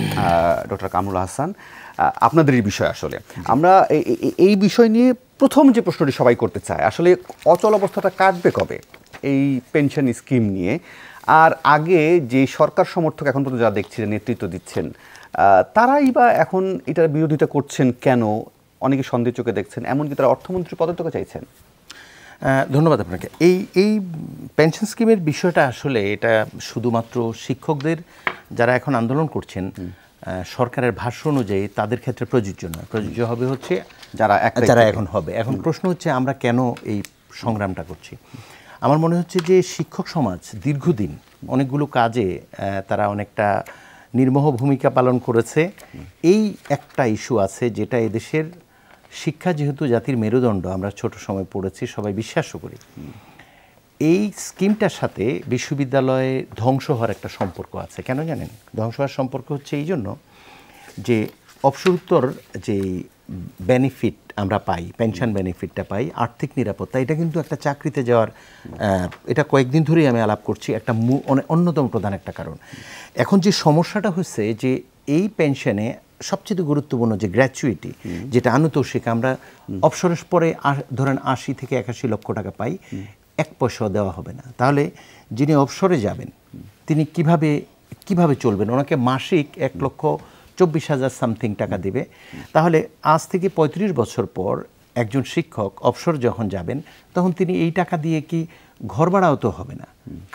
ডক্টর কামরুল হাসান আপনাদের বিষয় আসলে আমরা এই বিষয় নিয়ে প্রথম যে প্রশ্নটি সবাই করতে চায় আসলে অচল অবস্থাটা কাটবে কবে এই পেনশন স্কিম নিয়ে আর আগে যে সরকার সমর্থক এখন পর্যন্ত যা দেখছিলেন নেতৃত্ব দিচ্ছেন তারাই বা এখন এটার বিরোধিতা করছেন কেন অনেকে সন্দেহ চোখে দেখছেন এমনকি তারা অর্থমন্ত্রী পদত্যাগ চাইছেন ধন্যবাদ আপনাকে এই এই পেনশন স্কিমের বিষয়টা আসলে এটা শুধুমাত্র শিক্ষকদের যারা এখন আন্দোলন করছেন সরকারের ভাষ্য অনুযায়ী তাদের ক্ষেত্রে প্রযোজ্য নয় প্রযোজ্য হবে হচ্ছে যারা যারা এখন হবে এখন প্রশ্ন হচ্ছে আমরা কেন এই সংগ্রামটা করছি আমার মনে হচ্ছে যে শিক্ষক সমাজ দীর্ঘদিন অনেকগুলো কাজে তারা অনেকটা নির্মহ ভূমিকা পালন করেছে এই একটা ইস্যু আছে যেটা এদেশের শিক্ষা যেহেতু জাতির মেরুদণ্ড আমরা ছোট সময় পড়েছি সবাই বিশ্বাসও করি এই স্কিমটার সাথে বিশ্ববিদ্যালয়ে ধ্বংস হওয়ার একটা সম্পর্ক আছে কেন জানেন ধ্বংস হওয়ার সম্পর্ক হচ্ছে এই জন্য যে অবসরোত্তর যে বেনিফিট আমরা পাই পেনশন বেনিফিটটা পাই আর্থিক নিরাপত্তা এটা কিন্তু একটা চাকরিতে যাওয়ার এটা কয়েকদিন ধরেই আমি আলাপ করছি একটা অন্যতম প্রধান একটা কারণ এখন যে সমস্যাটা হচ্ছে যে এই পেনশনে সবচেয়ে গুরুত্বপূর্ণ যে গ্র্যাচুইটি যেটা আনুতোষিক আমরা অবসরের পরে ধরেন আশি থেকে একাশি লক্ষ টাকা পাই এক পয়সাও দেওয়া হবে না তাহলে যিনি অবসরে যাবেন তিনি কিভাবে কিভাবে চলবেন ওনাকে মাসিক এক লক্ষ চব্বিশ হাজার সামথিং টাকা দেবে তাহলে আজ থেকে ৩৫ বছর পর একজন শিক্ষক অবসর যখন যাবেন তখন তিনি এই টাকা দিয়ে কি ঘর ভাড়াও তো হবে না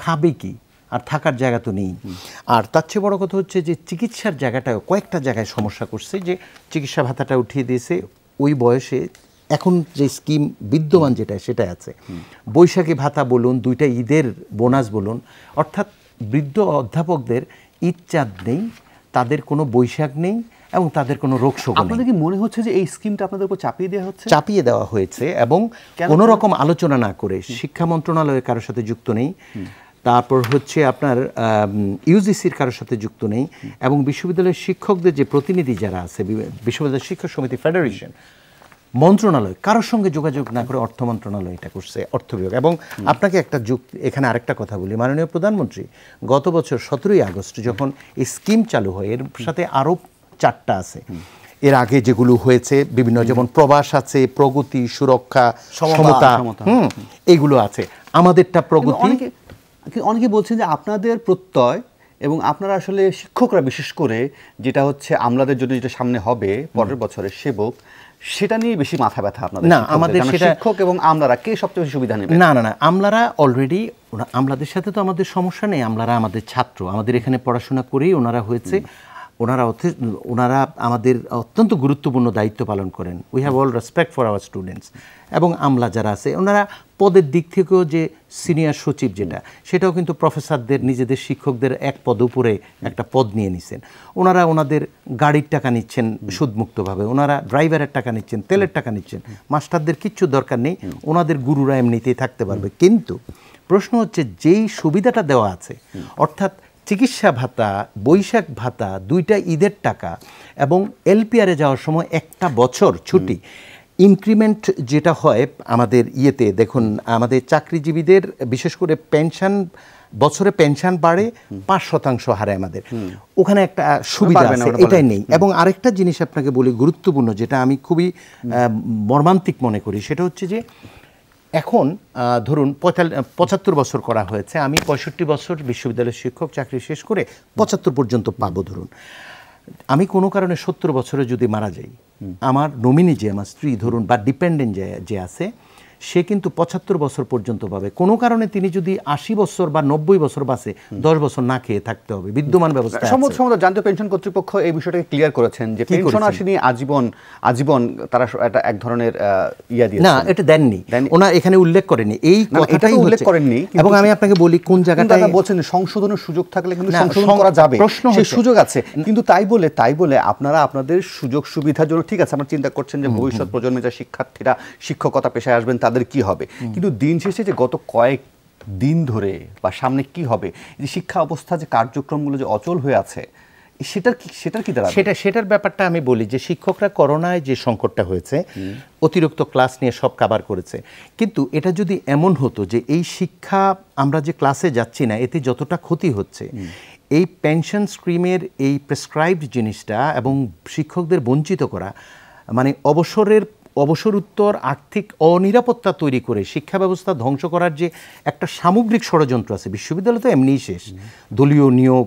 খাবে কি আর থাকার জায়গা তো নেই আর তার চেয়ে বড় কথা হচ্ছে যে চিকিৎসার জায়গাটাও কয়েকটা জায়গায় সমস্যা করছে যে চিকিৎসা ভাতাটা উঠিয়ে দিয়েছে ওই বয়সে এখন যে স্কিম বিদ্যমান যেটা সেটা আছে বৈশাখী ভাতা বলুন দুইটা ঈদের বোনাস বলুন অর্থাৎ বৃদ্ধ অধ্যাপকদের ঈদ চাঁদ নেই তাদের কোনো বৈশাখ নেই এবং তাদের কোনো রোগ শোক আপনাদের কি মনে হচ্ছে যে এই স্কিমটা আপনাদের উপর চাপিয়ে দেওয়া হচ্ছে চাপিয়ে দেওয়া হয়েছে এবং কোনো রকম আলোচনা না করে শিক্ষা মন্ত্রণালয়ের কারোর সাথে যুক্ত নেই তারপর হচ্ছে আপনার ইউজিসির কারোর সাথে যুক্ত নেই এবং বিশ্ববিদ্যালয়ের শিক্ষকদের যে প্রতিনিধি যারা আছে বিশ্ববিদ্যালয় শিক্ষক সমিতি ফেডারেশন মন্ত্রণালয় কারোর সঙ্গে যোগাযোগ না করে অর্থ মন্ত্রণালয় এটা করছে অর্থ বিভাগ এবং আপনাকে একটা যুক্তি এখানে আরেকটা কথা বলি মাননীয় প্রধানমন্ত্রী গত বছর সতেরোই আগস্ট যখন এই স্কিম চালু হয় এর সাথে আরও চারটা আছে এর আগে যেগুলো হয়েছে বিভিন্ন যেমন প্রবাস আছে প্রগতি সুরক্ষা সমতা এগুলো আছে আমাদেরটা প্রগতি অনেকে বলছেন যে আপনাদের প্রত্যয় এবং আপনারা আসলে শিক্ষকরা বিশেষ করে যেটা হচ্ছে আমলাদের জন্য যেটা সামনে হবে পরের বছরের সেবক সেটা নিয়ে বেশি মাথা ব্যথা আপনাদের না আমাদের শিক্ষক এবং আমলারা কে সবচেয়ে বেশি সুবিধা নেবে না না না আমলারা অলরেডি আমলাদের সাথে তো আমাদের সমস্যা নেই আমলারা আমাদের ছাত্র আমাদের এখানে পড়াশোনা করেই ওনারা হয়েছে ওনারা ওনারা আমাদের অত্যন্ত গুরুত্বপূর্ণ দায়িত্ব পালন করেন we have all respect for our students এবং আমলা যারা আছে ওনারা পদের দিক থেকেও যে সিনিয়র সচিব যেটা সেটাও কিন্তু প্রফেসরদের নিজেদের শিক্ষকদের এক পদ উপরে একটা পদ নিয়ে নিছেন ওনারা ওনাদের গাড়ির টাকা নিচ্ছেন সুদমুক্তভাবে ওনারা ড্রাইভারের টাকা নিচ্ছেন তেলের টাকা নিচ্ছেন মাস্টারদের কিচ্ছু দরকার নেই ওনাদের গুরুরা এমনিতেই থাকতে পারবে কিন্তু প্রশ্ন হচ্ছে যেই সুবিধাটা দেওয়া আছে অর্থাৎ চিকিৎসা ভাতা বৈশাখ ভাতা দুইটা ঈদের টাকা এবং এলপিআরে যাওয়ার সময় একটা বছর ছুটি ইনক্রিমেন্ট যেটা হয় আমাদের ইয়েতে দেখুন আমাদের চাকরিজীবীদের বিশেষ করে পেনশন বছরে পেনশন বাড়ে পাঁচ শতাংশ হারে আমাদের ওখানে একটা সুবিধা আছে এটাই নেই এবং আরেকটা জিনিস আপনাকে বলি গুরুত্বপূর্ণ যেটা আমি খুবই মর্মান্তিক মনে করি সেটা হচ্ছে যে এখন ধরুন পঁচাত্তর বছর করা হয়েছে আমি পঁয়ষট্টি বছর বিশ্ববিদ্যালয়ের শিক্ষক চাকরি শেষ করে পঁচাত্তর পর্যন্ত পাবো ধরুন আমি কোনো কারণে সত্তর বছরে যদি মারা যাই আমার নমিনি যে আমার স্ত্রী ধরুন বা ডিপেন্ডেন্ট যে আছে সে কিন্তু পঁচাত্তর বছর পর্যন্ত পাবে কোনো কারণে তিনি যদি আশি বছর বা নব্বই বছর বাসে দশ বছর না খেয়ে থাকতে হবে বিদ্যমান ব্যবস্থা জাতীয় পেনশন কর্তৃপক্ষ এই বিষয়টাকে ক্লিয়ার করেছেন যে পেনশন আসেনি আজীবন আজীবন তারা একটা এক ধরনের ইয়া দিয়ে না এটা দেননি ওনা এখানে উল্লেখ করেনি এই এটাই উল্লেখ করেননি এবং আমি আপনাকে বলি কোন জায়গাটা বলছেন সংশোধনের সুযোগ থাকলে কিন্তু সংশোধন করা যাবে প্রশ্ন সেই সুযোগ আছে কিন্তু তাই বলে তাই বলে আপনারা আপনাদের সুযোগ সুবিধার জন্য ঠিক আছে আমরা চিন্তা করছেন যে ভবিষ্যৎ প্রজন্মে যে শিক্ষার্থীরা শিক্ষকতা পেশায় আসবেন তাদের তাদের কি হবে কিন্তু দিন শেষে যে গত কয়েক দিন ধরে বা সামনে কি হবে যে শিক্ষা অবস্থা যে কার্যক্রমগুলো যে অচল হয়ে আছে সেটার কি সেটার কি দাঁড়া সেটা সেটার ব্যাপারটা আমি বলি যে শিক্ষকরা করোনায় যে সংকটটা হয়েছে অতিরিক্ত ক্লাস নিয়ে সব কাবার করেছে কিন্তু এটা যদি এমন হতো যে এই শিক্ষা আমরা যে ক্লাসে যাচ্ছি না এতে যতটা ক্ষতি হচ্ছে এই পেনশন স্কিমের এই প্রেসক্রাইবড জিনিসটা এবং শিক্ষকদের বঞ্চিত করা মানে অবসরের অবসর উত্তর আর্থিক অনিরাপত্তা তৈরি করে শিক্ষা ব্যবস্থা ধ্বংস করার যে একটা সামগ্রিক ষড়যন্ত্র আছে বিশ্ববিদ্যালয় তো এমনিই শেষ দলীয় নিয়োগ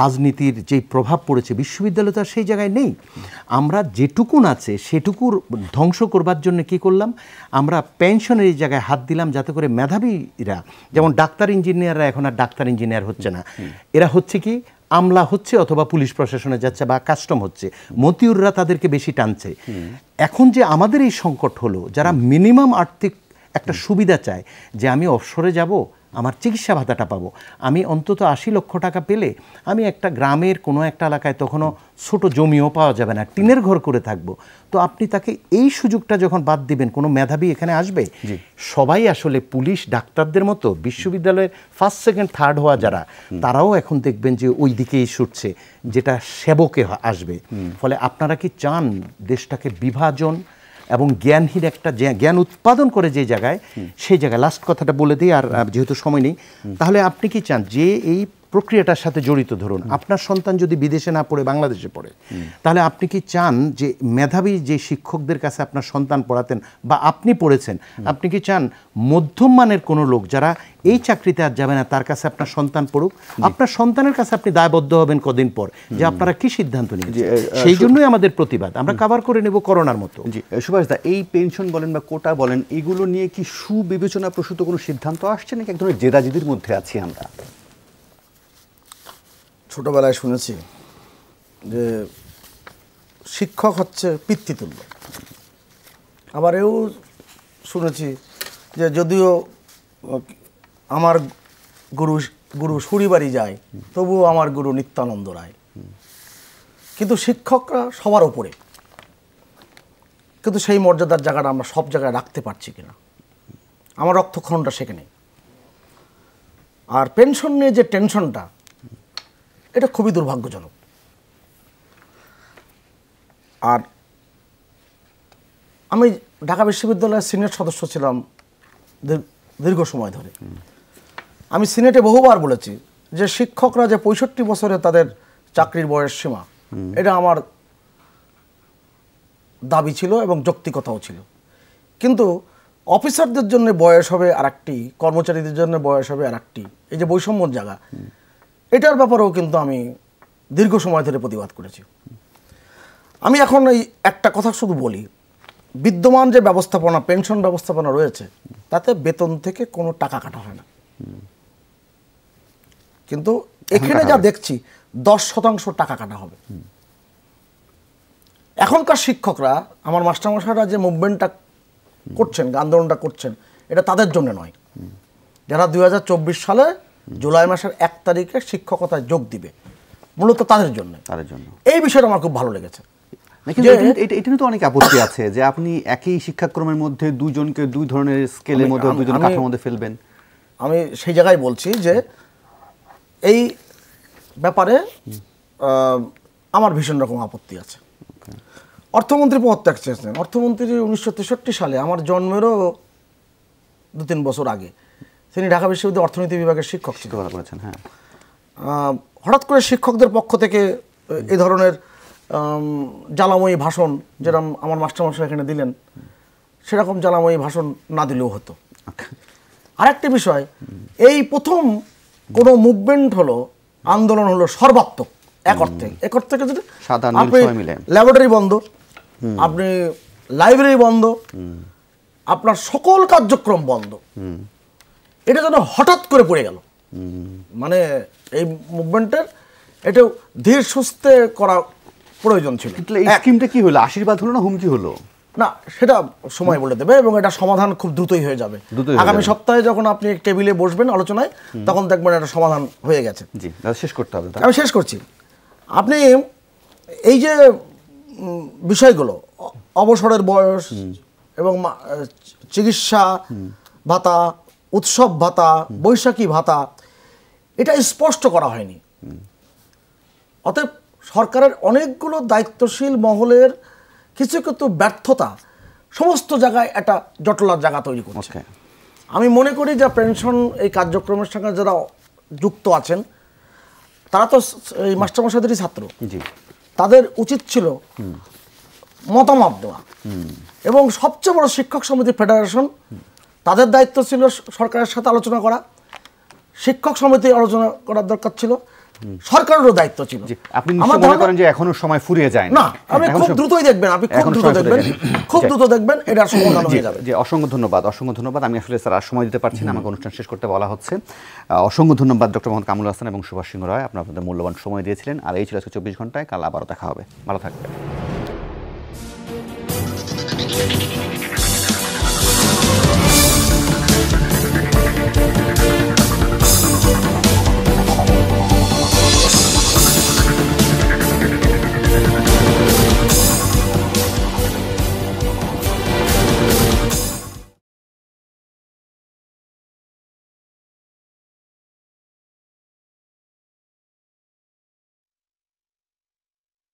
রাজনীতির যে প্রভাব পড়েছে বিশ্ববিদ্যালয় তো আর সেই জায়গায় নেই আমরা যেটুকুন আছে সেটুকুর ধ্বংস করবার জন্য কি করলাম আমরা পেনশনের এই জায়গায় হাত দিলাম যাতে করে মেধাবীরা যেমন ডাক্তার ইঞ্জিনিয়াররা এখন আর ডাক্তার ইঞ্জিনিয়ার হচ্ছে না এরা হচ্ছে কি আমলা হচ্ছে অথবা পুলিশ প্রশাসনে যাচ্ছে বা কাস্টম হচ্ছে মতিউররা তাদেরকে বেশি টানছে এখন যে আমাদের এই সংকট হলো যারা মিনিমাম আর্থিক একটা সুবিধা চায় যে আমি অবসরে যাব আমার চিকিৎসা ভাতাটা পাবো আমি অন্তত আশি লক্ষ টাকা পেলে আমি একটা গ্রামের কোনো একটা এলাকায় তখনও ছোট জমিও পাওয়া যাবে না টিনের ঘর করে থাকবো তো আপনি তাকে এই সুযোগটা যখন বাদ দিবেন কোনো মেধাবী এখানে আসবে সবাই আসলে পুলিশ ডাক্তারদের মতো বিশ্ববিদ্যালয়ের ফার্স্ট সেকেন্ড থার্ড হওয়া যারা তারাও এখন দেখবেন যে ওই দিকেই ছুটছে যেটা সেবকে আসবে ফলে আপনারা কি চান দেশটাকে বিভাজন এবং জ্ঞানহীন একটা জ্ঞান উৎপাদন করে যে জায়গায় সেই জায়গায় লাস্ট কথাটা বলে দিই আর যেহেতু সময় নেই তাহলে আপনি কি চান যে এই প্রক্রিয়াটার সাথে জড়িত ধরুন আপনার সন্তান যদি বিদেশে না পড়ে বাংলাদেশে পড়ে তাহলে আপনি কি চান যে মেধাবী যে শিক্ষকদের কাছে আপনার সন্তান পড়াতেন বা আপনি পড়েছেন আপনি কি চান মধ্যম মানের কোনো লোক যারা এই চাকরিতে আর যাবে না তার কাছে আপনার সন্তান পড়ুক আপনার সন্তানের কাছে আপনি দায়বদ্ধ হবেন কদিন পর যে আপনারা কি সিদ্ধান্ত নিয়েছেন সেই জন্যই আমাদের প্রতিবাদ আমরা কাভার করে নেব করোনার মতো জি সুভাষ দা এই পেনশন বলেন বা কোটা বলেন এগুলো নিয়ে কি সুবিবেচনা প্রসূত কোনো সিদ্ধান্ত আসছে নাকি এক ধরনের জেদাজেদির মধ্যে আছি আমরা ছোটবেলায় শুনেছি যে শিক্ষক হচ্ছে পিতৃতুল্য আবার এও শুনেছি যে যদিও আমার গুরু গুরু সুরিবাড়ি যায় তবুও আমার গুরু নিত্যানন্দ রায় কিন্তু শিক্ষকরা সবার ওপরে কিন্তু সেই মর্যাদার জায়গাটা আমরা সব জায়গায় রাখতে পারছি কিনা আমার রক্তক্ষণটা সেখানে আর পেনশন নিয়ে যে টেনশনটা এটা খুবই দুর্ভাগ্যজনক আর আমি ঢাকা বিশ্ববিদ্যালয়ের সিনেট সদস্য ছিলাম দীর্ঘ সময় ধরে আমি সিনেটে বহুবার বলেছি যে শিক্ষকরা যে পঁয়ষট্টি বছরে তাদের চাকরির বয়স সীমা এটা আমার দাবি ছিল এবং যৌক্তিকতাও ছিল কিন্তু অফিসারদের জন্য বয়স হবে আর একটি কর্মচারীদের জন্য বয়স হবে আর একটি এই যে বৈষম্যর জায়গা এটার ব্যাপারেও কিন্তু আমি দীর্ঘ সময় ধরে প্রতিবাদ করেছি আমি এখন এই একটা কথা শুধু বলি বিদ্যমান যে ব্যবস্থাপনা পেনশন ব্যবস্থাপনা রয়েছে তাতে বেতন থেকে কোনো টাকা কাটা হয় না কিন্তু এখানে যা দেখছি দশ শতাংশ টাকা কাটা হবে এখনকার শিক্ষকরা আমার মাস্টারমশাইরা যে মুভমেন্টটা করছেন আন্দোলনটা করছেন এটা তাদের জন্য নয় যারা দুই সালে জুলাই মাসের এক তারিখে শিক্ষকতায় যোগ দিবে মূলত তাদের জন্য তাদের জন্য এই বিষয়টা আমার খুব ভালো লেগেছে এটা তো অনেক আপত্তি আছে যে আপনি একই শিক্ষাক্রমের মধ্যে দুজনকে দুই ধরনের স্কেলের মধ্যে মধ্যে ফেলবেন আমি সেই জায়গায় বলছি যে এই ব্যাপারে আমার ভীষণ রকম আপত্তি আছে অর্থমন্ত্রী পদত্যাগ চেয়েছেন অর্থমন্ত্রী উনিশশো সালে আমার জন্মেরও দু তিন বছর আগে তিনি ঢাকা বিশ্ববিদ্যালয় অর্থনীতি বিভাগের শিক্ষক শিক্ষকতা করেছেন হ্যাঁ হঠাৎ করে শিক্ষকদের পক্ষ থেকে এ ধরনের জ্বালাময়ী ভাষণ যেরকম আমার মাস্টারমশাই এখানে দিলেন সেরকম জ্বালাময়ী ভাষণ না দিলেও হতো আচ্ছা। আরেকটি বিষয় এই প্রথম কোনো মুভমেন্ট হলো আন্দোলন হলো সর্বাত্মক এক অর্থে এক অর্থে যদি আপনি ল্যাবরেটরি বন্ধ আপনি লাইব্রেরি বন্ধ আপনার সকল কার্যক্রম বন্ধ এটা যেন হঠাৎ করে পড়ে গেল মানে এই মুভমেন্টের এটা ধীর সুস্থে করা প্রয়োজন ছিল স্কিমটা কি হলো আশীর্বাদ হলো না হুমকি হলো না সেটা সময় বলে দেবে এবং এটা সমাধান খুব দ্রুতই হয়ে যাবে আগামী সপ্তাহে যখন আপনি টেবিলে বসবেন আলোচনায় তখন দেখবেন এটা সমাধান হয়ে গেছে জি শেষ করতে হবে আমি শেষ করছি আপনি এই যে বিষয়গুলো অবসরের বয়স এবং চিকিৎসা ভাতা উৎসব ভাতা বৈশাখী ভাতা এটা স্পষ্ট করা হয়নি অতএব সরকারের অনেকগুলো দায়িত্বশীল মহলের কিছু কিছু ব্যর্থতা সমস্ত জায়গায় একটা জটলার জায়গা তৈরি করছে আমি মনে করি যে পেনশন এই কার্যক্রমের সঙ্গে যারা যুক্ত আছেন তারা তো এই মাস্টারমশাইদেরই ছাত্র তাদের উচিত ছিল মতামত দেওয়া এবং সবচেয়ে বড় শিক্ষক সমিতি ফেডারেশন তাদের দায়িত্ব ছিল সরকারের সাথে আলোচনা করা শিক্ষক সমিতি আলোচনা করার দরকার ছিল সরকারেরও দায়িত্ব ছিল আপনি মনে করেন যে এখনো সময় ফুরিয়ে যায় না আপনি খুব দ্রুতই দেখবেন আপনি খুব দ্রুত দেখবেন খুব দ্রুত দেখবেন এটা সমাধান হয়ে যাবে যে অসংখ্য ধন্যবাদ অসংখ্য ধন্যবাদ আমি আসলে স্যার আর সময় দিতে পারছি না আমাকে অনুষ্ঠান শেষ করতে বলা হচ্ছে অসংখ্য ধন্যবাদ ডক্টর মোহাম্মদ কামরুল হাসান এবং সুভাষ সিংহ রায় আপনার আপনাদের মূল্যবান সময় দিয়েছিলেন আর এই ছিল আজকে চব্বিশ ঘন্টায় কাল আবারও দেখা হবে ভালো থাকবেন